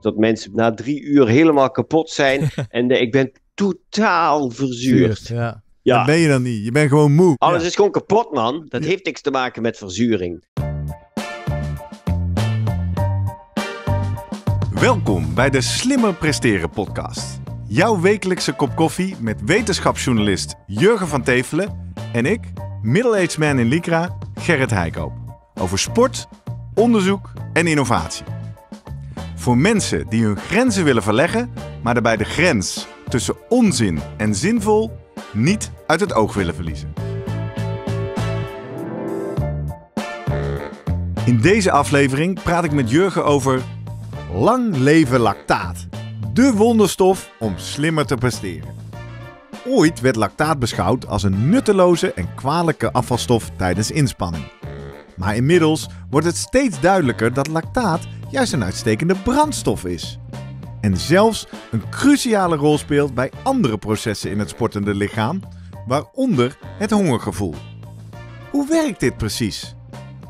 Dat mensen na drie uur helemaal kapot zijn. en de, ik ben totaal verzuurd. ja. ja. Dat ben je dan niet. Je bent gewoon moe. Alles is gewoon kapot, man. Dat heeft niks te maken met verzuring. Welkom bij de Slimmer Presteren podcast. Jouw wekelijkse kop koffie met wetenschapsjournalist Jurgen van Tevelen en ik, middle-aged man in Lycra, Gerrit Heikoop. Over sport, onderzoek en innovatie. Voor mensen die hun grenzen willen verleggen, maar daarbij de grens tussen onzin en zinvol niet uit het oog willen verliezen. In deze aflevering praat ik met Jurgen over lang leven lactaat. De wonderstof om slimmer te presteren. Ooit werd lactaat beschouwd als een nutteloze en kwalijke afvalstof tijdens inspanning. Maar inmiddels wordt het steeds duidelijker dat lactaat juist een uitstekende brandstof is. En zelfs een cruciale rol speelt bij andere processen in het sportende lichaam, waaronder het hongergevoel. Hoe werkt dit precies?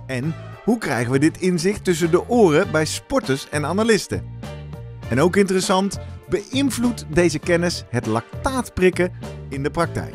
En hoe krijgen we dit inzicht tussen de oren bij sporters en analisten? En ook interessant, beïnvloedt deze kennis het lactaatprikken in de praktijk?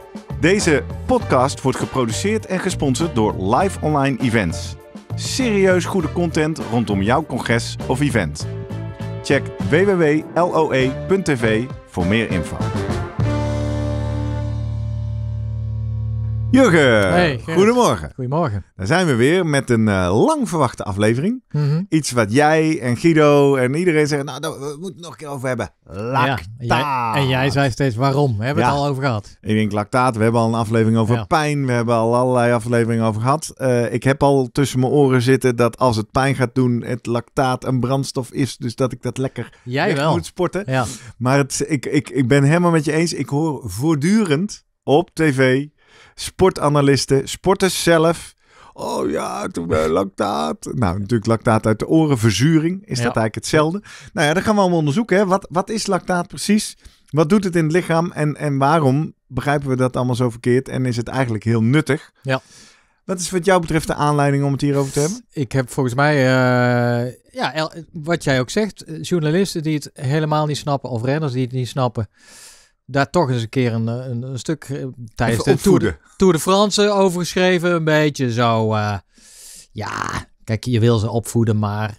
Deze podcast wordt geproduceerd en gesponsord door Live Online Events. Serieus goede content rondom jouw congres of event. Check www.loe.tv voor meer info. Jurgen, hey, goedemorgen. Goedemorgen. Daar zijn we weer met een eh, lang verwachte aflevering. Mhm. Iets wat jij en Guido en iedereen zeggen, nou, daar nou, moeten het nog een keer over hebben. Lactaat. Ja, en, jij, zei steeds waarom, we hebben ja. het al over gehad. Ik denk lactaat, we hebben al een aflevering over pijn, we hebben al allerlei afleveringen over gehad. Eh, ik heb al tussen mijn oren zitten dat als het pijn gaat doen, het lactaat een brandstof is, dus dat ik dat lekker moet sporten. Maar het, ik, ik, ik ben helemaal met je eens, ik hoor voortdurend op tv sportanalisten, sporters zelf. Oh ja, toen eh, lactaat. Nou, natuurlijk lactaat uit de oren, verzuring. Is dat eigenlijk hetzelfde? Nou ja, dat gaan we allemaal onderzoeken. Hè. Wat, wat is lactaat precies? Wat doet het in het lichaam? En, en waarom begrijpen we dat allemaal zo verkeerd? En is het eigenlijk heel nuttig? Ja. Wat is wat jou betreft de aanleiding om het hierover te hebben? Ik heb volgens mij, eh, ja, wat jij ook zegt, eh, journalisten die het helemaal niet snappen of renners die het niet snappen, daar toch eens een keer een, eh, een, stuk eh, tijdens de Tour, de Tour de France Een beetje zo, eh, ja, kijk, je wil ze opvoeden, maar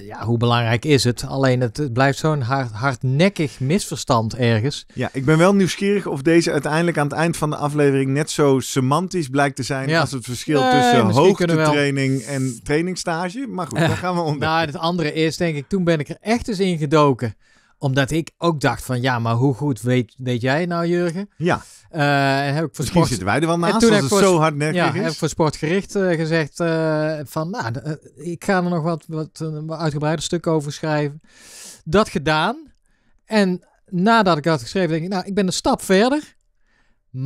ja, hoe belangrijk is het? Alleen het, blijft zo'n hard, hardnekkig misverstand ergens. Ja, ik ben wel nieuwsgierig of deze uiteindelijk aan het eind van de aflevering net zo semantisch blijkt te zijn als het verschil nee, tussen hoogtetraining en trainingstage. Maar goed, daar gaan we onder. nou, het andere is denk ik, toen ben ik er echt eens in gedoken omdat ik ook dacht van, ja, maar hoe goed weet, weet jij nou, Jurgen? Ja. Eh, heb ik voor Misschien sport... zitten wij er wel naast, toen als het zo hard ja, heb ik voor sportgericht eh, gezegd eh, van, nou, ik ga er nog wat, wat een uitgebreider stuk over schrijven. Dat gedaan. En nadat ik dat geschreven, denk ik, nou, ik ben een stap verder.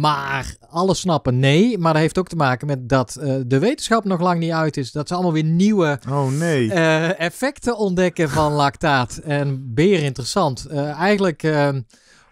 Maar alles snappen, nee. Maar dat heeft ook te maken met dat eh, de wetenschap nog lang niet uit is. Dat ze allemaal weer nieuwe oh, nee. Eh, effecten ontdekken van lactaat. En beer interessant. Eh, eigenlijk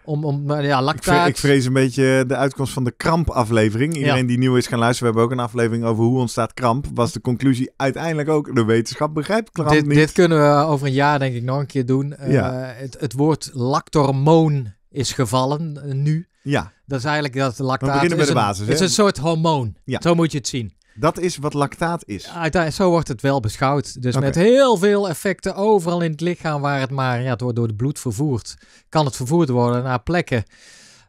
om, om ja, lactaat... Ik vrees, een beetje de uitkomst van de krampaflevering. Iedereen die nieuw is gaan luisteren, we hebben ook een aflevering over hoe ontstaat kramp. Was de conclusie uiteindelijk ook, de wetenschap begrijpt kramp dit, niet. Dit kunnen we over een jaar denk ik nog een keer doen. Ja. het, het woord lactormoon is gevallen nu. Ja. Dat is eigenlijk dat lactaat. We beginnen bij de basis. het is een soort hormoon. Ja. Zo moet je het zien. Dat is wat lactaat is. Uiteindelijk. zo wordt het wel beschouwd. Dus met heel veel effecten overal in het lichaam waar het maar ja, wordt door het bloed vervoerd, kan het vervoerd worden naar plekken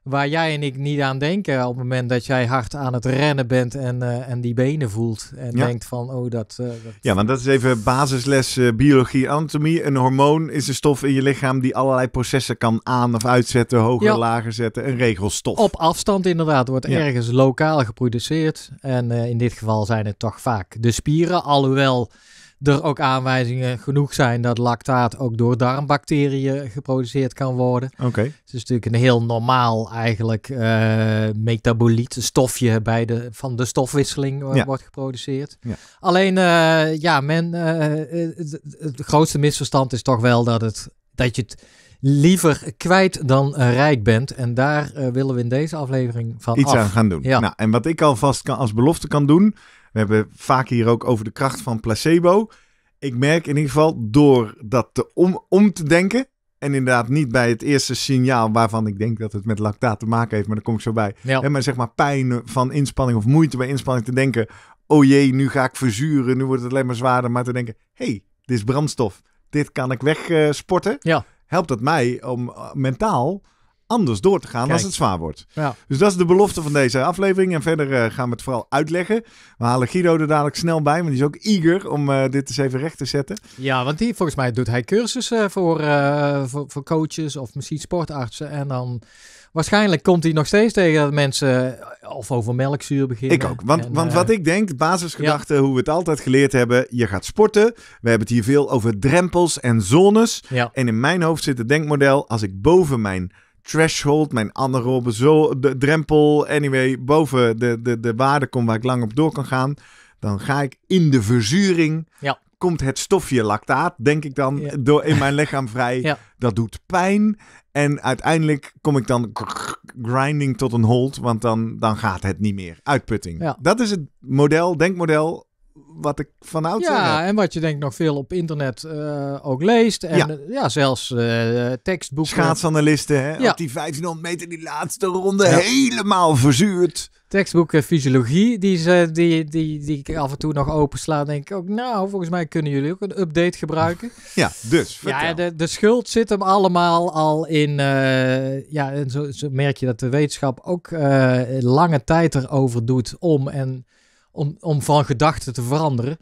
waar jij en ik niet aan denken op het moment dat jij hard aan het rennen bent en, eh, en die benen voelt en denkt van oh eh, dat, Ja, want dat is even basisles eh, biologie anatomie. Een hormoon is een stof in je lichaam die allerlei processen kan aan of uitzetten, hoger, ja. lager zetten, een regelstof. Op afstand inderdaad wordt ergens lokaal geproduceerd en in dit geval zijn het toch vaak de spieren, alhoewel er ook aanwijzingen genoeg zijn dat lactaat ook door darmbacteriën geproduceerd kan worden. Oké. Het is natuurlijk een heel normaal eigenlijk eh, metaboliet stofje bij de, van de stofwisseling eh, wordt geproduceerd. Ja. Alleen, eh, ja, men, het, het, grootste misverstand is toch wel dat, het, dat je het liever kwijt dan rijk bent. En daar willen we in deze aflevering van Iets aan gaan doen. Ja. Nou, en wat ik alvast kan, als belofte kan doen we hebben vaak hier ook over de kracht van placebo. Ik merk in ieder geval door dat te om, om te denken. En inderdaad niet bij het eerste signaal waarvan ik denk dat het met lactaat te maken heeft. Maar daar kom ik zo bij. Ja. maar zeg maar pijn van inspanning of moeite bij inspanning te denken. Oh jee, nu ga ik verzuren. Nu wordt het alleen maar zwaarder. Maar te denken, hey, dit is brandstof. Dit kan ik wegsporten. ja. Helpt dat mij om eh, mentaal anders door te gaan als het zwaar wordt. Ja. Dus dat is de belofte van deze aflevering. En verder eh, gaan we het vooral uitleggen. We halen Guido er dadelijk snel bij, want die is ook eager om eh, dit eens even recht te zetten. Ja, want die, volgens mij doet hij cursussen eh, voor, voor, voor coaches of misschien sportartsen. En dan waarschijnlijk komt hij nog steeds tegen dat mensen of over melkzuur beginnen. Ik ook. Want, want wat ik denk, basisgedachte, hoe we het altijd geleerd hebben. Je gaat sporten. We hebben het hier veel over drempels en zones. Ja. En in mijn hoofd zit het denkmodel, als ik boven mijn threshold, mijn anaerobe zo, de drempel, anyway, boven de, de, de waarde komt waar ik lang op door kan gaan, dan ga ik in de verzuring. Ja. Komt het stofje lactaat, denk ik dan, door in mijn lichaam vrij. Dat doet pijn. En uiteindelijk kom ik dan grinding tot een hold, want dan, dan gaat het niet meer. Uitputting. Dat is het model, denkmodel wat ik van oud Ja, en wat je denk nog veel op internet eh, ook leest. En ja, eh, ja zelfs eh, tekstboeken. Schaatsanalisten, hè? Op die 1500 meter die laatste ronde helemaal verzuurd. Tekstboeken fysiologie, die, ze, die, die, die ik af en toe nog opensla. denk ik ook, nou, volgens mij kunnen jullie ook een update gebruiken. Ja, dus vertel. Ja, de, de schuld zit hem allemaal al in... ja, en zo, zo, merk je dat de wetenschap ook lange tijd erover doet om... en om, om van gedachten te veranderen,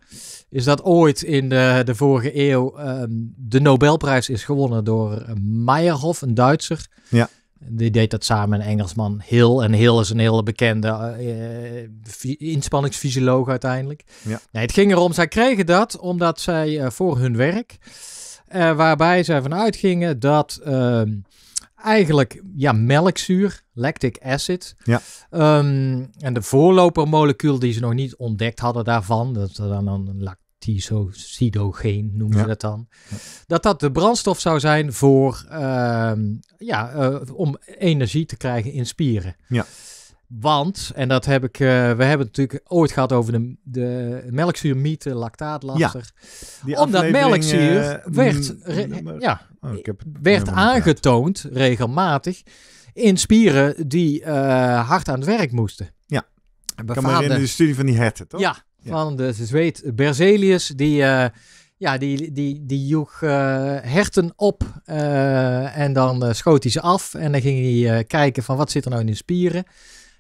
is dat ooit in de, de vorige eeuw ehm, de Nobelprijs is gewonnen door eh, Meyerhoff, een Duitser. Ja. Die deed dat samen met een Engelsman Hill. En Hill is een hele bekende eh, inspanningsfysioloog uiteindelijk. Ja. Nee, het ging erom, zij kregen dat omdat zij eh, voor hun werk, waarbij zij vanuit gingen dat ehm, eigenlijk ja, melkzuur, lactic acid. Ja. Ehm, en de voorlopermolecuul die ze nog niet ontdekt hadden daarvan, dat is dan een lactisocidogeen, noemen ja. ze dat dan. Dat dat de brandstof zou zijn voor, ehm, ja, eh, om energie te krijgen in spieren. Ja. Want, en dat heb ik, eh, we hebben het natuurlijk ooit gehad over de, de melkzuurmythe, lactaatlaster. Ja, Omdat melkzuur eh, mm, werd, mm, mm, ja, oh, ik heb werd aangetoond regelmatig in spieren die eh, hard aan het werk moesten. Ja, Bevaarde, kan maar in de studie van die herten, toch? Ja, ja. van de zweet Berzelius, die, ja, die, die, die joeg herten op en dan schoot hij ze af. En dan ging hij kijken van wat zit er nou in de spieren.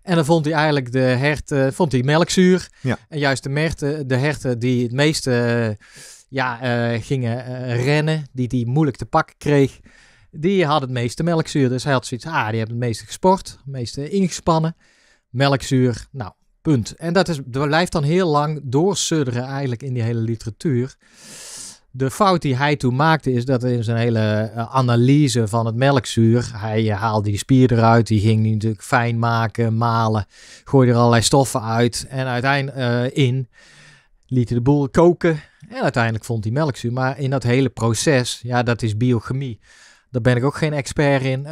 En dan vond hij eigenlijk de herten, eh, vond hij melkzuur. En juist de, merten, de herten die het meeste eh, ja, eh, gingen rennen, die die moeilijk te pakken kreeg, die had het meeste melkzuur. Dus hij had zoiets, ah, die hebben het meeste gesport, het meeste ingespannen. Melkzuur, nou, punt. En dat, is, dat blijft dan heel lang doorsudderen eigenlijk in die hele literatuur de fout die hij toen maakte is dat in zijn hele eh, analyse van het melkzuur, hij eh, haalde die spier eruit, die ging die natuurlijk fijn maken, malen, gooide er allerlei stoffen uit en uiteindelijk eh, in, liet hij de boel koken en uiteindelijk vond hij melkzuur. Maar in dat hele proces, ja dat is biochemie, daar ben ik ook geen expert in,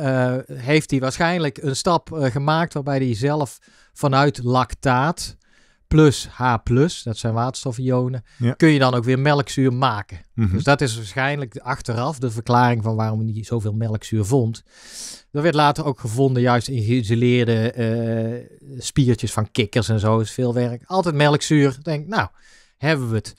heeft hij waarschijnlijk een stap gemaakt waarbij hij zelf vanuit lactaat plus H+, dat zijn waterstofionen, kun je dan ook weer melkzuur maken. Mhm. Dus dat is waarschijnlijk achteraf de verklaring van waarom hij zoveel melkzuur vond. Dat werd later ook gevonden juist in geïsoleerde eh, spiertjes van kikkers en zo, is veel werk. Altijd melkzuur. Denk, nou, hebben we het.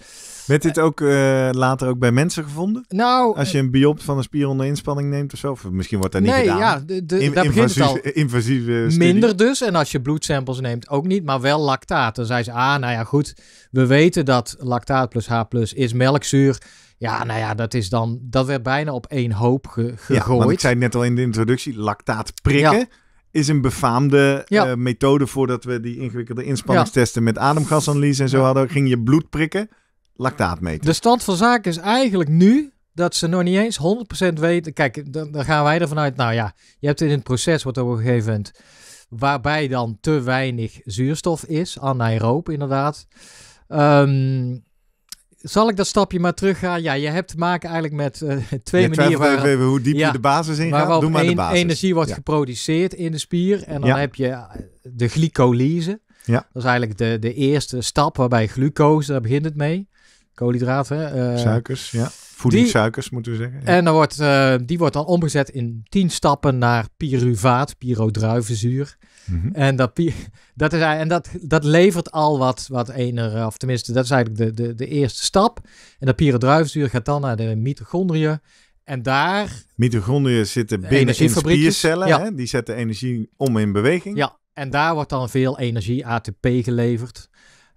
Werd dit ook eh, later ook bij mensen gevonden? Nou, als je eh, een biopt van een spier onder inspanning neemt of zo, of misschien wordt dat niet nee, Ja, de, de, In, begint al. Invasieve Minder dus, en als je bloedsamples neemt ook niet, maar wel lactaat. Dan zei ze, ah, nou ja, goed, we weten dat lactaat plus H plus is melkzuur. Ja, nou ja, dat is dan, dat werd bijna op één hoop ge, gegooid. Ja, want ik zei net al in de introductie, lactaat prikken. is een befaamde eh, methode voordat we die ingewikkelde inspanningstesten met ademgasanalyse en zo hadden. Ging je bloed prikken lactaatmeter. De stand van zaken is eigenlijk nu dat ze nog niet eens 100% weten. Kijk, dan, dan gaan wij ervan uit. Nou ja, je hebt in het proces wat op een gegeven moment. waarbij dan te weinig zuurstof is. Anaeroop inderdaad. Ehm, zal ik dat stapje maar teruggaan? Ja, je hebt te maken eigenlijk met eh, twee manieren. Waar, even hoe diep je de basis in gaat. Doe maar de basis. energie wordt geproduceerd in de spier. En dan heb je eh, de glycolyse. Ja. Dat is eigenlijk de, de eerste stap waarbij glucose, daar begint het mee koolhydraten. Eh, suikers, ja. Voedingssuikers moeten we zeggen. En dan wordt, eh, die wordt dan omgezet in tien stappen naar pyruvaat, pyrodruivenzuur. Mhm. En, dat, dat, is, en dat, dat levert al wat, wat ener, of tenminste, dat is eigenlijk de, de, de eerste stap. En dat pyrodruivenzuur gaat dan naar de mitochondriën. En daar... Mitochondriën zitten binnen in spiercellen. Ja. Hè? Die zetten energie om in beweging. Ja, en daar wordt dan veel energie, ATP, geleverd.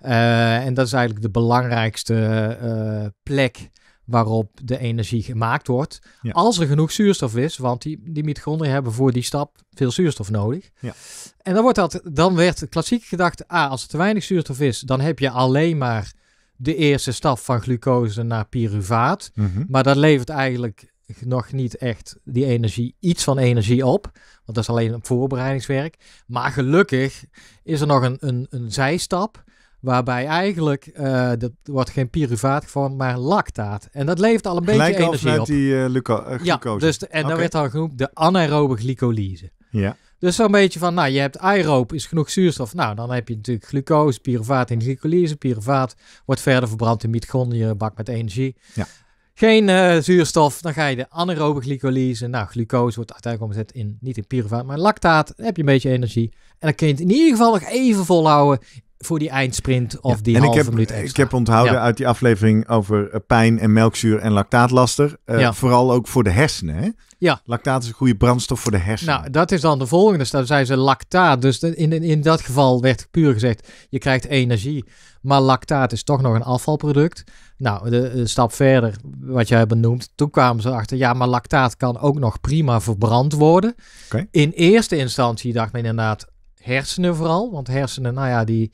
Eh, en dat is eigenlijk de belangrijkste eh, plek waarop de energie gemaakt wordt. Als er genoeg zuurstof is, want die, die mitochondriën hebben voor die stap veel zuurstof nodig. Ja. En dan, wordt dat, dan werd klassiek gedacht, ah, als er te weinig zuurstof is, dan heb je alleen maar de eerste stap van glucose naar pyruvaat. Mhm. Maar dat levert eigenlijk nog niet echt die energie, iets van energie op. Want dat is alleen een voorbereidingswerk. Maar gelukkig is er nog een, een, een zijstap Waarbij eigenlijk, uh, eh, dat wordt geen pyruvaat gevormd, maar lactaat. En dat levert al een beetje energie op. die eh, eh, glucose. Ja, dus en dan werd dan genoemd de anaerobe glycolyse. Ja. Dus zo'n beetje van, nou, je hebt aeroop, is genoeg zuurstof. Nou, dan heb je natuurlijk glucose, pyruvaat in glycolyse. Pyruvaat wordt verder verbrand in mitochondriën, bak met energie. Ja. Geen zuurstof, dan ga je de anaerobe glycolyse. Nou, glucose wordt uiteindelijk omgezet in, niet in pyruvaat, maar lactaat. Dan heb je een beetje energie. En dan kun je het in ieder geval nog even volhouden voor die eindsprint of die en halve ik heb, minuut Ik heb onthouden uit die aflevering over eh, pijn en melkzuur en lactaatlaster. Eh, ja. Vooral ook voor de hersenen. Hè? Ja. Lactaat is een goede brandstof voor de hersenen. Nou, dat is dan de volgende. Dus dan zijn ze lactaat. Dus in, in, in dat geval werd puur gezegd, je krijgt energie. Maar lactaat is toch nog een afvalproduct. Nou, de, stap verder, wat jij benoemt, toen kwamen ze achter, ja, maar lactaat kan ook nog prima verbrand worden. Okay. In eerste instantie dacht men inderdaad, hersenen vooral. Want hersenen, nou ja, die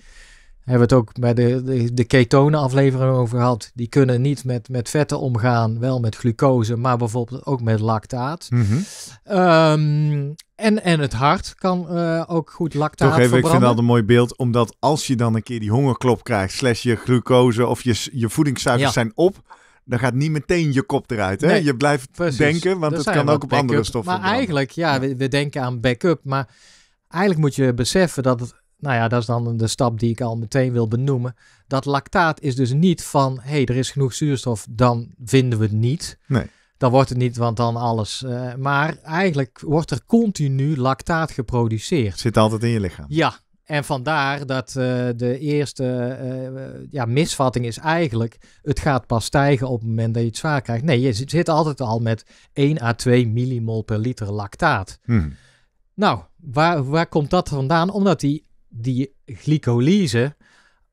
hebben we het ook bij de, de, de ketonen aflevering over gehad. Die kunnen niet met, met vetten omgaan, wel met glucose, maar bijvoorbeeld ook met lactaat. Mhm. Ehm, en, en het hart kan eh, ook goed lactaat Toch even, ik vind dat een mooi beeld. Omdat als je dan een keer die hongerklop krijgt, slash je glucose of je, je voedingssuikers zijn op... Dan gaat niet meteen je kop eruit. Hè? Nee, je blijft denken, want het kan ook op andere stoffen. Maar eigenlijk, ja, ja. We, we denken aan backup. Maar Eigenlijk moet je beseffen dat het, nou ja, dat is dan de stap die ik al meteen wil benoemen. Dat lactaat is dus niet van, hé, hey, er is genoeg zuurstof, dan vinden we het niet. Nee. Dan wordt het niet, want dan alles. Eh, maar eigenlijk wordt er continu lactaat geproduceerd. Zit altijd in je lichaam. Ja, en vandaar dat eh, de eerste eh, ja, misvatting is eigenlijk: het gaat pas stijgen op het moment dat je het zwaar krijgt. Nee, je zit altijd al met 1 à 2 millimol per liter lactaat. Hmm. Nou, waar, waar komt dat vandaan? Omdat die, die glycolyse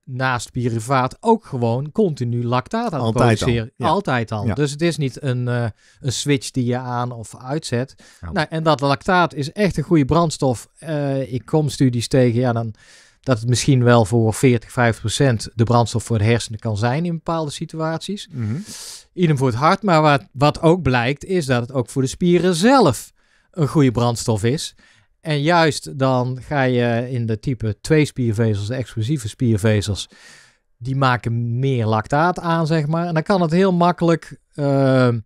naast pyruvaat ook gewoon continu lactaat aan Altijd Al. Altijd al. Dus het is niet een, eh, een switch die je aan of uitzet. Nou. nou, en dat lactaat is echt een goede brandstof. Eh, ik kom studies tegen, ja, dan, dat het misschien wel voor 40, 50 procent de brandstof voor de hersenen kan zijn in bepaalde situaties. Mm voor het hart. Maar wat, wat ook blijkt, is dat het ook voor de spieren zelf een goede brandstof is. En juist dan ga je in de type 2 spiervezels, de exclusieve spiervezels, die maken meer lactaat aan, zeg maar. En dan kan het heel makkelijk ehm,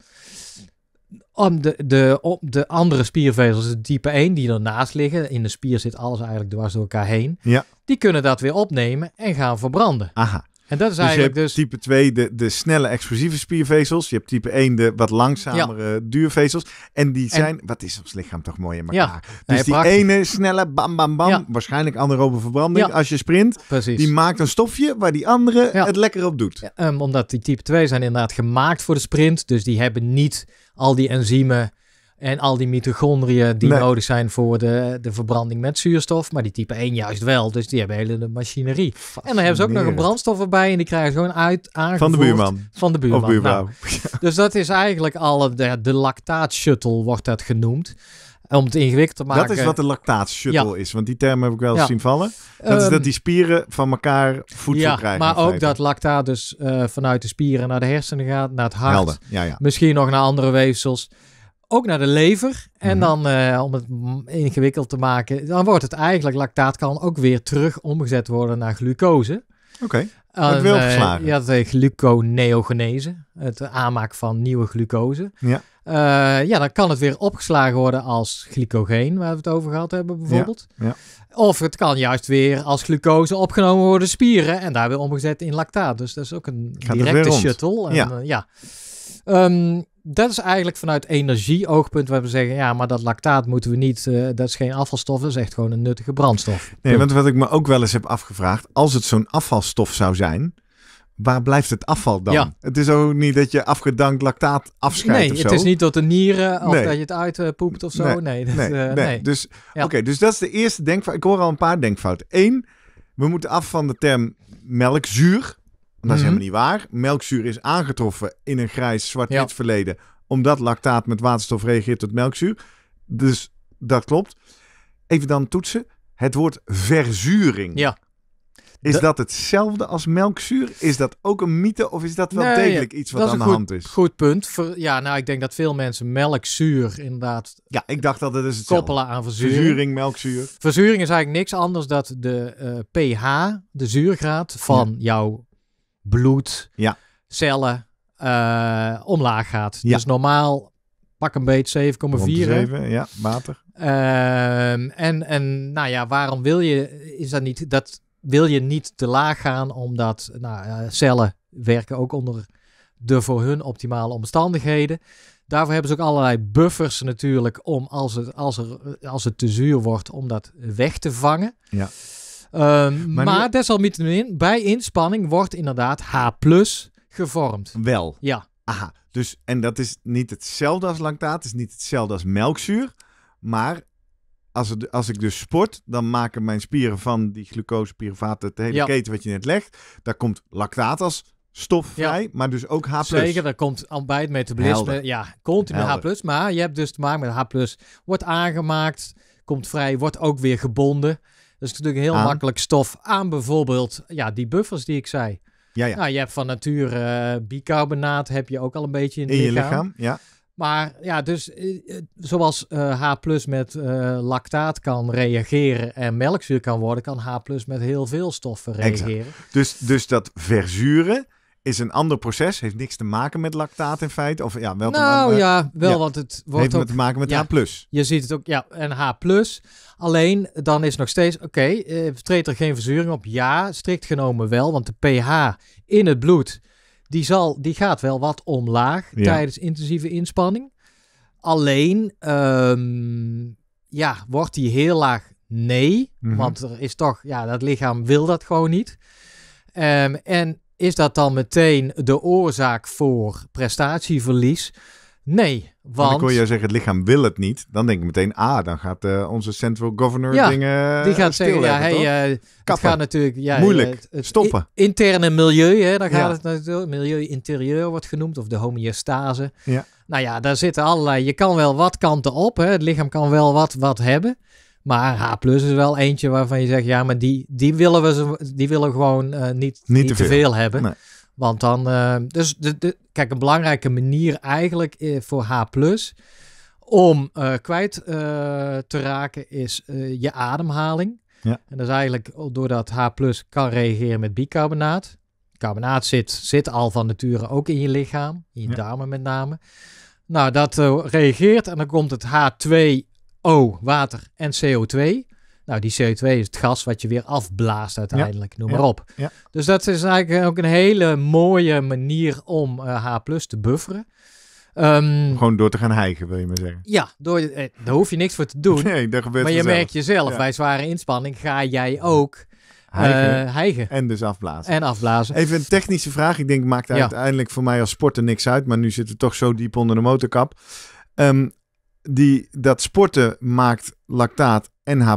om de, de, de andere spiervezels, de type 1, die ernaast liggen, in de spier zit alles eigenlijk dwars door elkaar heen, ja. die kunnen dat weer opnemen en gaan verbranden. Aha. En dat is dus eigenlijk je hebt dus... type 2 de, de snelle explosieve spiervezels. Je hebt type 1 de wat langzamere duurvezels. En die zijn, wat is ons lichaam toch mooi in elkaar. Ja. Dus die ene snelle bam bam bam, waarschijnlijk anaerobe verbranding als je sprint. Precies. Die maakt een stofje waar die andere het lekker op doet. Ehm, omdat die type 2 zijn inderdaad gemaakt voor de sprint. Dus die hebben niet al die enzymen en al die mitochondriën die nodig zijn voor de, de verbranding met zuurstof. Maar die type 1 juist wel. Dus die hebben hele de machinerie. En dan hebben ze ook nog een brandstof erbij. En die krijgen ze gewoon uit aangevoerd. Van de buurman. Van de buurman. Nou. dus dat is eigenlijk al de, de lactaat shuttle wordt dat genoemd om het ingewikkeld te maken. Dat is wat de lactaat shuttle is, want die term heb ik wel eens zien vallen. Dat is ehm, dat die spieren van elkaar voedsel ja, krijgen. Maar ook dat lactaat dus eh, vanuit de spieren naar de hersenen gaat, naar het hart. Misschien nog naar andere weefsels ook naar de lever. En mhm. dan, eh, om het ingewikkeld te maken, dan wordt het eigenlijk, lactaat kan ook weer terug omgezet worden naar glucose. Oké, okay. dat wil geslagen. ja, de gluconeogenese, het aanmaak van nieuwe glucose. Ja. Eh, ja, dan kan het weer opgeslagen worden als glycogeen, waar we het over gehad hebben bijvoorbeeld. Ja, Of het kan juist weer als glucose opgenomen worden spieren en daar weer omgezet in lactaat. Dus dat is ook een directe shuttle. En, ja. Uh, ja. Ehm, dat is eigenlijk vanuit energieoogpunt waar we zeggen: ja, maar dat lactaat moeten we niet. Eh, dat is geen afvalstof, dat is echt gewoon een nuttige brandstof. Nee, want wat ik me ook wel eens heb afgevraagd: als het zo'n afvalstof zou zijn, waar blijft het afval dan? Ja. Het is ook niet dat je afgedankt lactaat afscheidt Nee, of zo. het is niet tot de nieren of dat je het uitpoept of zo. Nee, nee, eh, nee. Dus, oké, dus dat is de eerste denkfout. Ik hoor al een paar denkfouten. Eén, we moeten af van de term melkzuur dat is mhm. helemaal niet waar. Melkzuur is aangetroffen in een grijs zwart-wit verleden. Omdat lactaat met waterstof reageert tot melkzuur. Dus dat klopt. Even dan toetsen. Het woord verzuring. Ja. Is dat hetzelfde als melkzuur? Is dat ook een mythe of is dat wel degelijk iets wat aan de hand is? Goed punt. ja, nou, ik denk dat veel mensen melkzuur inderdaad. Ja, ik dacht dat het koppelen aan verzuring. Verzuring, melkzuur. Verzuring is eigenlijk niks anders dan de eh, pH, de zuurgraad van jouw bloed, ja. cellen eh, omlaag gaat. Ja. Dus normaal pak een beetje 7,4. Ja, water. Ehm, en, en nou ja, waarom wil je, is dat niet, dat wil je niet te laag gaan, omdat nou, eh, cellen werken ook onder de voor hun optimale omstandigheden. Daarvoor hebben ze ook allerlei buffers natuurlijk om als het, als er, als het te zuur wordt, om dat weg te vangen. Ja. Ehm, maar, maar nu... desalniettemin, bij inspanning wordt inderdaad H gevormd. Wel. Ja. Aha. Dus, en dat is niet hetzelfde als lactaat, het is niet hetzelfde als melkzuur. Maar als, als ik dus sport, dan maken mijn spieren van die glucose piruvaat de hele keten wat je net legt, daar komt lactaat als stof vrij, maar dus ook H+. Zeker, daar komt al bij het metabolisme, ja, continu H+. Maar je hebt dus te maken met H+, wordt aangemaakt, komt vrij, wordt ook weer gebonden. Dat dus is natuurlijk heel makkelijk stof aan bijvoorbeeld ja, die buffers die ik zei. Ja, ja. Nou, je hebt van nature eh, bicarbonaat heb je ook al een beetje in, je lichaam. Ja. Maar ja, dus eh, eh, zoals H H met lactaat kan reageren en melkzuur kan worden, kan H met heel veel stoffen reageren. Dus, dus dat verzuren, is een ander proces. Heeft niks te maken met lactaat in feite. Of ja, wel nou ja, wel, want het wordt heeft ook, te maken met ja, H+. Je ziet het ook, ja, en H+. Alleen, dan is nog steeds, oké, eh, treedt er geen verzuring op? Ja, strikt genomen wel, want de pH in het bloed, die, zal, die gaat wel wat omlaag tijdens intensieve inspanning. Alleen, ehm, ja, wordt die heel laag? Nee, mhm. want er is toch, ja, dat lichaam wil dat gewoon niet. Ehm, en is dat dan meteen de oorzaak voor prestatieverlies? Nee, want... ik wil jij zeggen, het lichaam wil het niet. Dan denk ik meteen, ah, dan gaat eh, onze central governor ja, dingen eh, die gaat zeggen, ja, hey, eh, het gaat natuurlijk... Ja, Moeilijk, het, stoppen. interne milieu, hè, dan gaat het natuurlijk... Milieu interieur wordt genoemd, of de homeostase. Ja. Nou ja, daar zitten allerlei... Je kan wel wat kanten op, hè. Het lichaam kan wel wat, wat hebben. Maar H is wel eentje waarvan je zegt, ja, maar die, die, willen, we, die willen gewoon eh, niet, niet, te veel hebben. Want dan, uh, dus de, kijk, een belangrijke manier eigenlijk eh, voor H om kwijt te raken is je ademhaling. Ja. En dat is eigenlijk doordat H kan reageren met bicarbonaat. Carbonaat zit, zit al van nature ook in je lichaam, in je ja. darmen met name. Nou, dat reageert en dan komt het H2 O, water en CO2. Nou, die CO2 is het gas wat je weer afblaast uiteindelijk, noem maar op. Ja. Dus dat is eigenlijk ook een hele mooie manier om eh, H te bufferen. Ehm, gewoon door te gaan hijgen, wil je maar zeggen. Ja, door, eh, daar hoef je niks voor te doen. Nee, daar gebeurt Maar je merkt jezelf, bij zware inspanning ga jij ook eh, hijgen. En dus afblazen. En afblazen. Even een technische vraag. Ik denk, maakt uiteindelijk voor mij als sporter niks uit. Maar nu zitten we toch zo diep onder de motorkap. Um, die, dat sporten maakt lactaat NH+.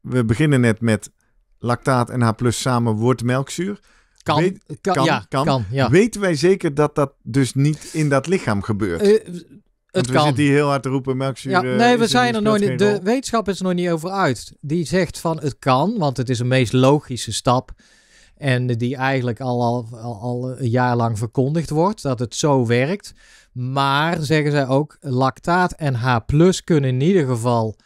We beginnen net met lactaat en H+ samen wordt melkzuur. Kan, kan, kan, ja, kan. Weten wij zeker dat dat dus niet in dat lichaam gebeurt? Uh, het we kan. zitten hier heel hard te roepen, melkzuur... Eh, nee, we zijn er nooit De wetenschap is er nog niet over uit. Die zegt van het kan, want het is een meest logische stap... en die eigenlijk al, al, al een jaar lang verkondigd wordt, dat het zo werkt... Maar zeggen zij ook, lactaat en H kunnen in ieder geval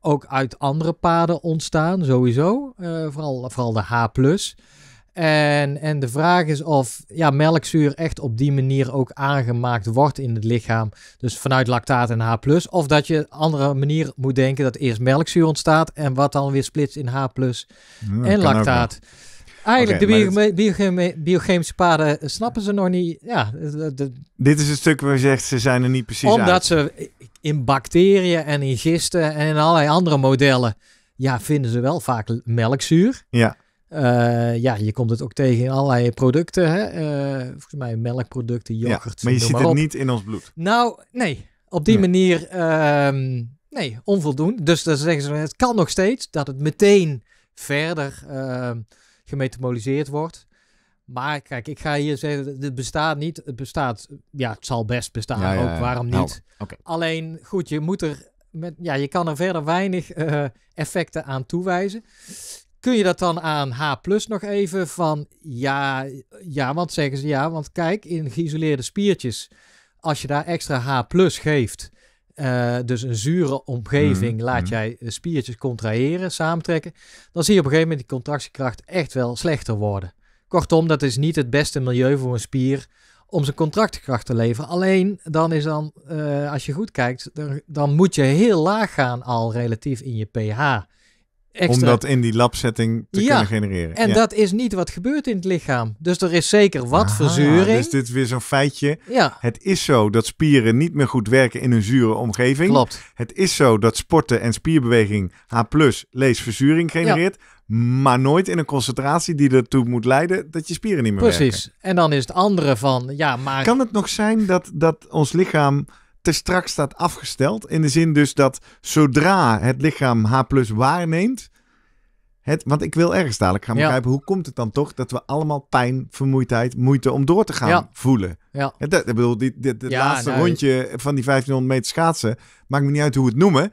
ook uit andere paden ontstaan, sowieso. Eh, vooral, vooral de H. En, en de vraag is of ja, melkzuur echt op die manier ook aangemaakt wordt in het lichaam. Dus vanuit lactaat en H. Of dat je een andere manier moet denken dat eerst melkzuur ontstaat en wat dan weer splitst in H. Ja, en lactaat eigenlijk okay, de biochemische paden snappen ze nog niet. Ja, dit is het stuk waar je zegt ze zijn er niet precies Omdat ze in bacteriën en in gisten en in allerlei andere modellen, ja, vinden ze wel vaak melkzuur. Ja. Eh, ja, je komt het ook tegen in allerlei producten. Hè? Eh, volgens mij melkproducten, yoghurt. Ja, maar je ziet het niet in ons bloed. Nou, nee. Op die manier, um, nee, onvoldoende. Dus dan zeggen ze, het kan nog steeds dat het meteen verder ehm, gemetaboliseerd wordt. Maar kijk, ik ga hier zeggen, het bestaat niet. Het bestaat, ja, het zal best bestaan ook, waarom nou, niet? Alleen, goed, je moet er met, ja, je kan er verder weinig eh, effecten aan toewijzen. Kun je dat dan aan H nog even van ja, ja, want zeggen ze ja, want kijk, in geïsoleerde spiertjes, als je daar extra H geeft, eh, dus een zure omgeving mhm, laat mhm. jij eh, spiertjes contraheren, samentrekken, dan zie je op een gegeven moment die contractiekracht echt wel slechter worden. Kortom, dat is niet het beste milieu voor een spier om zijn contractiekracht te leveren. Alleen dan is dan, eh, als je goed kijkt, dan moet je heel laag gaan al relatief in je pH extra... Om dat in die labsetting te kunnen genereren. En dat is niet wat gebeurt in het lichaam. Dus er is zeker wat ah, verzuring. Dus dit is weer zo'n feitje. Ja. Het is zo dat spieren niet meer goed werken in een zure omgeving. Klopt. Het is zo dat sporten en spierbeweging H+, lees verzuring genereert. maar nooit in een concentratie die ertoe moet leiden dat je spieren niet meer werken. Precies. En dan is het andere van, ja, maar... Kan het nog zijn dat, dat ons lichaam Straks staat afgesteld. In de zin dus dat zodra het lichaam H plus waarneemt. Het, want ik wil ergens dadelijk gaan begrijpen, hoe komt het dan toch dat we allemaal pijn, vermoeidheid, moeite om door te gaan voelen? Ja. ja ik bedoel, dit, dit, laatste nou, rondje van die 1500 meter schaatsen, maakt me niet uit hoe we het noemen.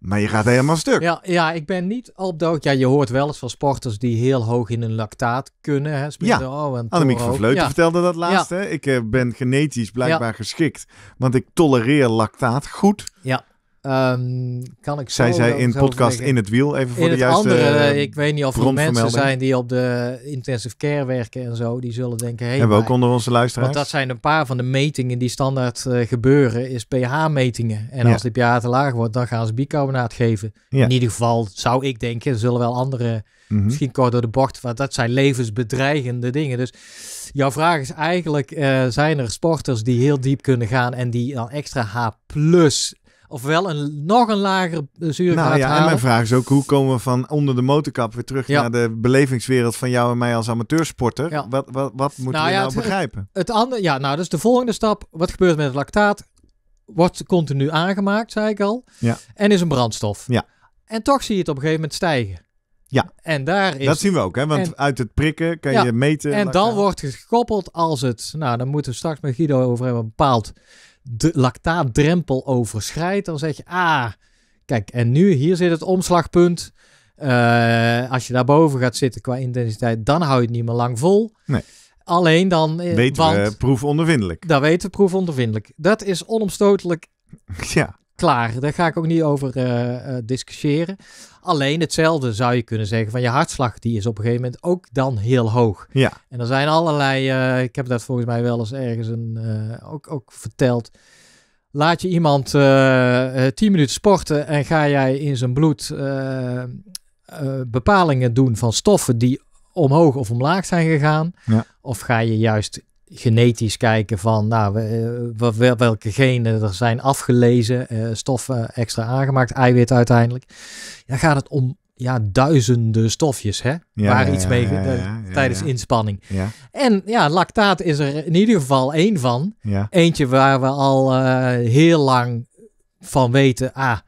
Maar je gaat helemaal stuk. Ja, ja ik ben niet al dood. Ja, je hoort wel eens van sporters die heel hoog in een lactaat kunnen. Hè, ja, oh, en Annemiek van Vleuten vertelde dat laatst. Hè? Ik eh, ben genetisch blijkbaar geschikt, want ik tolereer lactaat goed. Ja. Um, kan ik zij zij in podcast In het Wiel even voor de juiste andere, ehm, eh, Ik weet niet of er mensen zijn die op de intensive care werken en zo. Die zullen denken... Hey, Hebben we ook onder onze luisteraars. Want dat zijn een paar van de metingen die standaard eh, gebeuren. Is pH-metingen. En als de pH te laag wordt, dan gaan ze bicarbonaat geven. In ieder geval zou ik denken. zullen wel andere... Mhm. Misschien kort door de bocht. Want dat zijn levensbedreigende dingen. Dus jouw vraag is eigenlijk... Eh, zijn er sporters die heel diep kunnen gaan... en die dan extra H plus ofwel een nog een lagere zuurgraad nou, ja, En mijn vraag is ook, hoe komen we van onder de motorkap weer terug naar de belevingswereld van jou en mij als amateursporter? Wat, wat, wat moeten nou, we nou begrijpen? Het, het andere, ja, nou, dus de volgende stap. Wat gebeurt met het lactaat? Wordt continu aangemaakt, zei ik al. Ja. En is een brandstof. Ja. En toch zie je het op een gegeven moment stijgen. Ja, en daar is, dat zien we ook. Hè? Want uit het prikken kan je meten. En dan wordt gekoppeld als het, nou dan moeten we straks met Guido over hebben, bepaald lactaatdrempel overschrijdt, dan zeg je, ah, kijk, en nu hier zit het omslagpunt. Eh, als je daarboven gaat zitten qua intensiteit, dan hou je het niet meer lang vol. Nee. Alleen dan... Weten eh, want, we proefondervindelijk. Dat weten we proefondervindelijk. Dat is onomstotelijk ja. klaar. Daar ga ik ook niet over eh, discussiëren. Alleen hetzelfde zou je kunnen zeggen van je hartslag, die is op een gegeven moment ook dan heel hoog. Ja. En er zijn allerlei, eh, ik heb dat volgens mij wel eens ergens een, eh, ook, ook verteld. Laat je iemand eh, tien minuten sporten en ga jij in zijn bloed bepalingen doen van stoffen die omhoog of omlaag zijn gegaan? Ja. Of ga je juist genetisch kijken van nou, we, eh, welke genen er zijn afgelezen, eh, stoffen extra aangemaakt, eiwit uiteindelijk. Dan gaat het om ja, duizenden stofjes hè, waar iets mee eh, tijdens inspanning. En ja, lactaat is er in ieder geval één van. Eentje waar we al heel lang van weten, ah,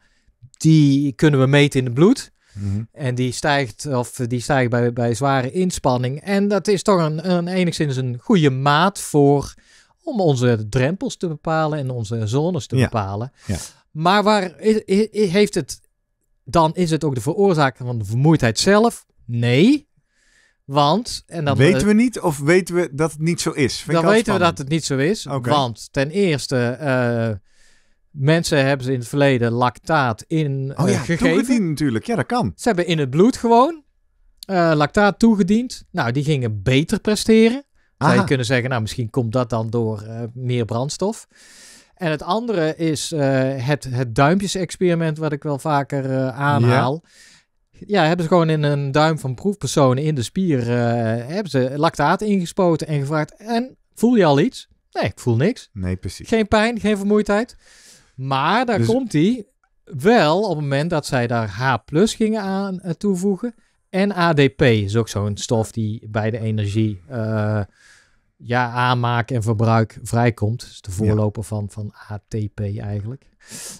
die kunnen we meten in het bloed. Mhm. En die stijgt, of die stijgt bij, bij zware inspanning. En dat is toch een, een enigszins een goede maat voor om onze drempels te bepalen en onze zones te bepalen. Ja. Maar waar heeft het dan is het ook de veroorzaker van de vermoeidheid zelf? Nee. Want, en dan, weten eh, we niet of weten we dat het niet zo is? dan weten we dat het niet zo is. Want ten eerste eh, Mensen hebben ze in het verleden lactaat in eh, oh, ja, gegeven. toegediend natuurlijk. Ja, dat kan. Ze hebben in het bloed gewoon eh, lactaat toegediend. Nou, die gingen beter presteren. Aha. Zij kunnen zeggen, nou, misschien komt dat dan door eh, meer brandstof. En het andere is het, het duimpjes-experiment, wat ik wel vaker aanhaal. Ja. ja. hebben ze gewoon in een duim van proefpersonen in de spier hebben ze lactaat ingespoten en gevraagd: En voel je al iets? Nee, ik voel niks. Nee, precies. Geen pijn, geen vermoeidheid. Maar daar dus- komt hij wel op het moment dat zij daar H gingen aan eh, toevoegen. En ADP is ook zo'n stof die bij de energie eh, ja, aanmaak en verbruik vrijkomt. Dus de voorloper van, van ATP eigenlijk.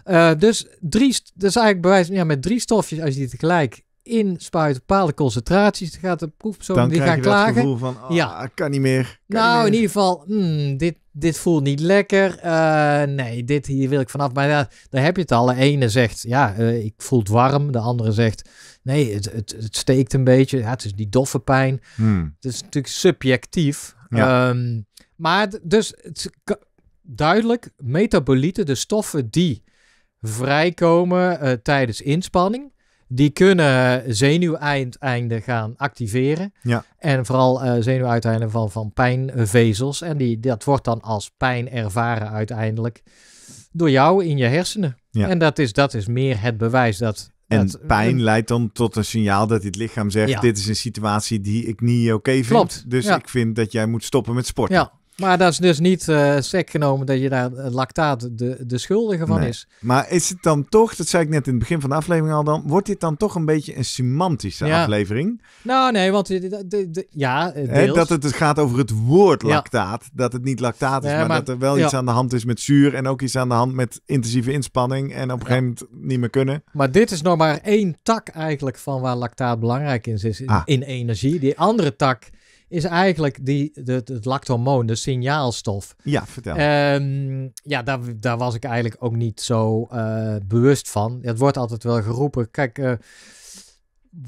Eh, dus drie, dus eigenlijk bewijs, ja, met drie stofjes, als je die tegelijk inspuit bepaalde concentraties, dan gaat de proefpersoon dan gaan klagen. Ah, ja, ik van, ja. kan niet meer. nou, in ieder geval, hmm, dit, dit voelt niet lekker. Eh, nee, dit hier wil ik vanaf. Maar daar heb je het al. De ene zegt, ja, eh, ik voel het warm. De andere zegt, nee, het, het, het steekt een beetje. Ja, het is die doffe pijn. Hmm. Het is natuurlijk subjectief. Ehm, maar dus het, duidelijk, metabolieten, de stoffen die vrijkomen eh, tijdens inspanning, die kunnen zenuwuiteinden gaan activeren. Ja. En vooral uh, zenuwuiteinden van, van pijnvezels. En die, dat wordt dan als pijn ervaren uiteindelijk door jou in je hersenen. En dat is, dat is meer het bewijs dat... En pijn leidt dan tot een signaal dat dit lichaam zegt... dit is een situatie die ik niet oké vind. Klopt, dus ik vind dat jij moet stoppen met sporten. Maar dat is dus niet eh, sec genomen dat je daar eh, lactaat de, de schuldige van is. Maar is het dan toch, dat zei ik net in het begin van de aflevering al dan, wordt dit dan toch een beetje een semantische aflevering? Nou nee, want eh, de, de, ja, dat het, dus gaat over het woord lactaat. Dat het niet lactaat is, maar, dat er wel iets aan de hand is met zuur en ook iets aan de hand met intensieve inspanning en op een gegeven moment niet meer kunnen. Maar dit is nog maar één tak eigenlijk van waar lactaat belangrijk in is, ah. in energie. Die andere tak is eigenlijk die, de, het lactomoon, de signaalstof. Ja, vertel. Ehm, ja, daar, daar was ik eigenlijk ook niet zo eh, bewust van. Het wordt altijd wel geroepen. Kijk, eh,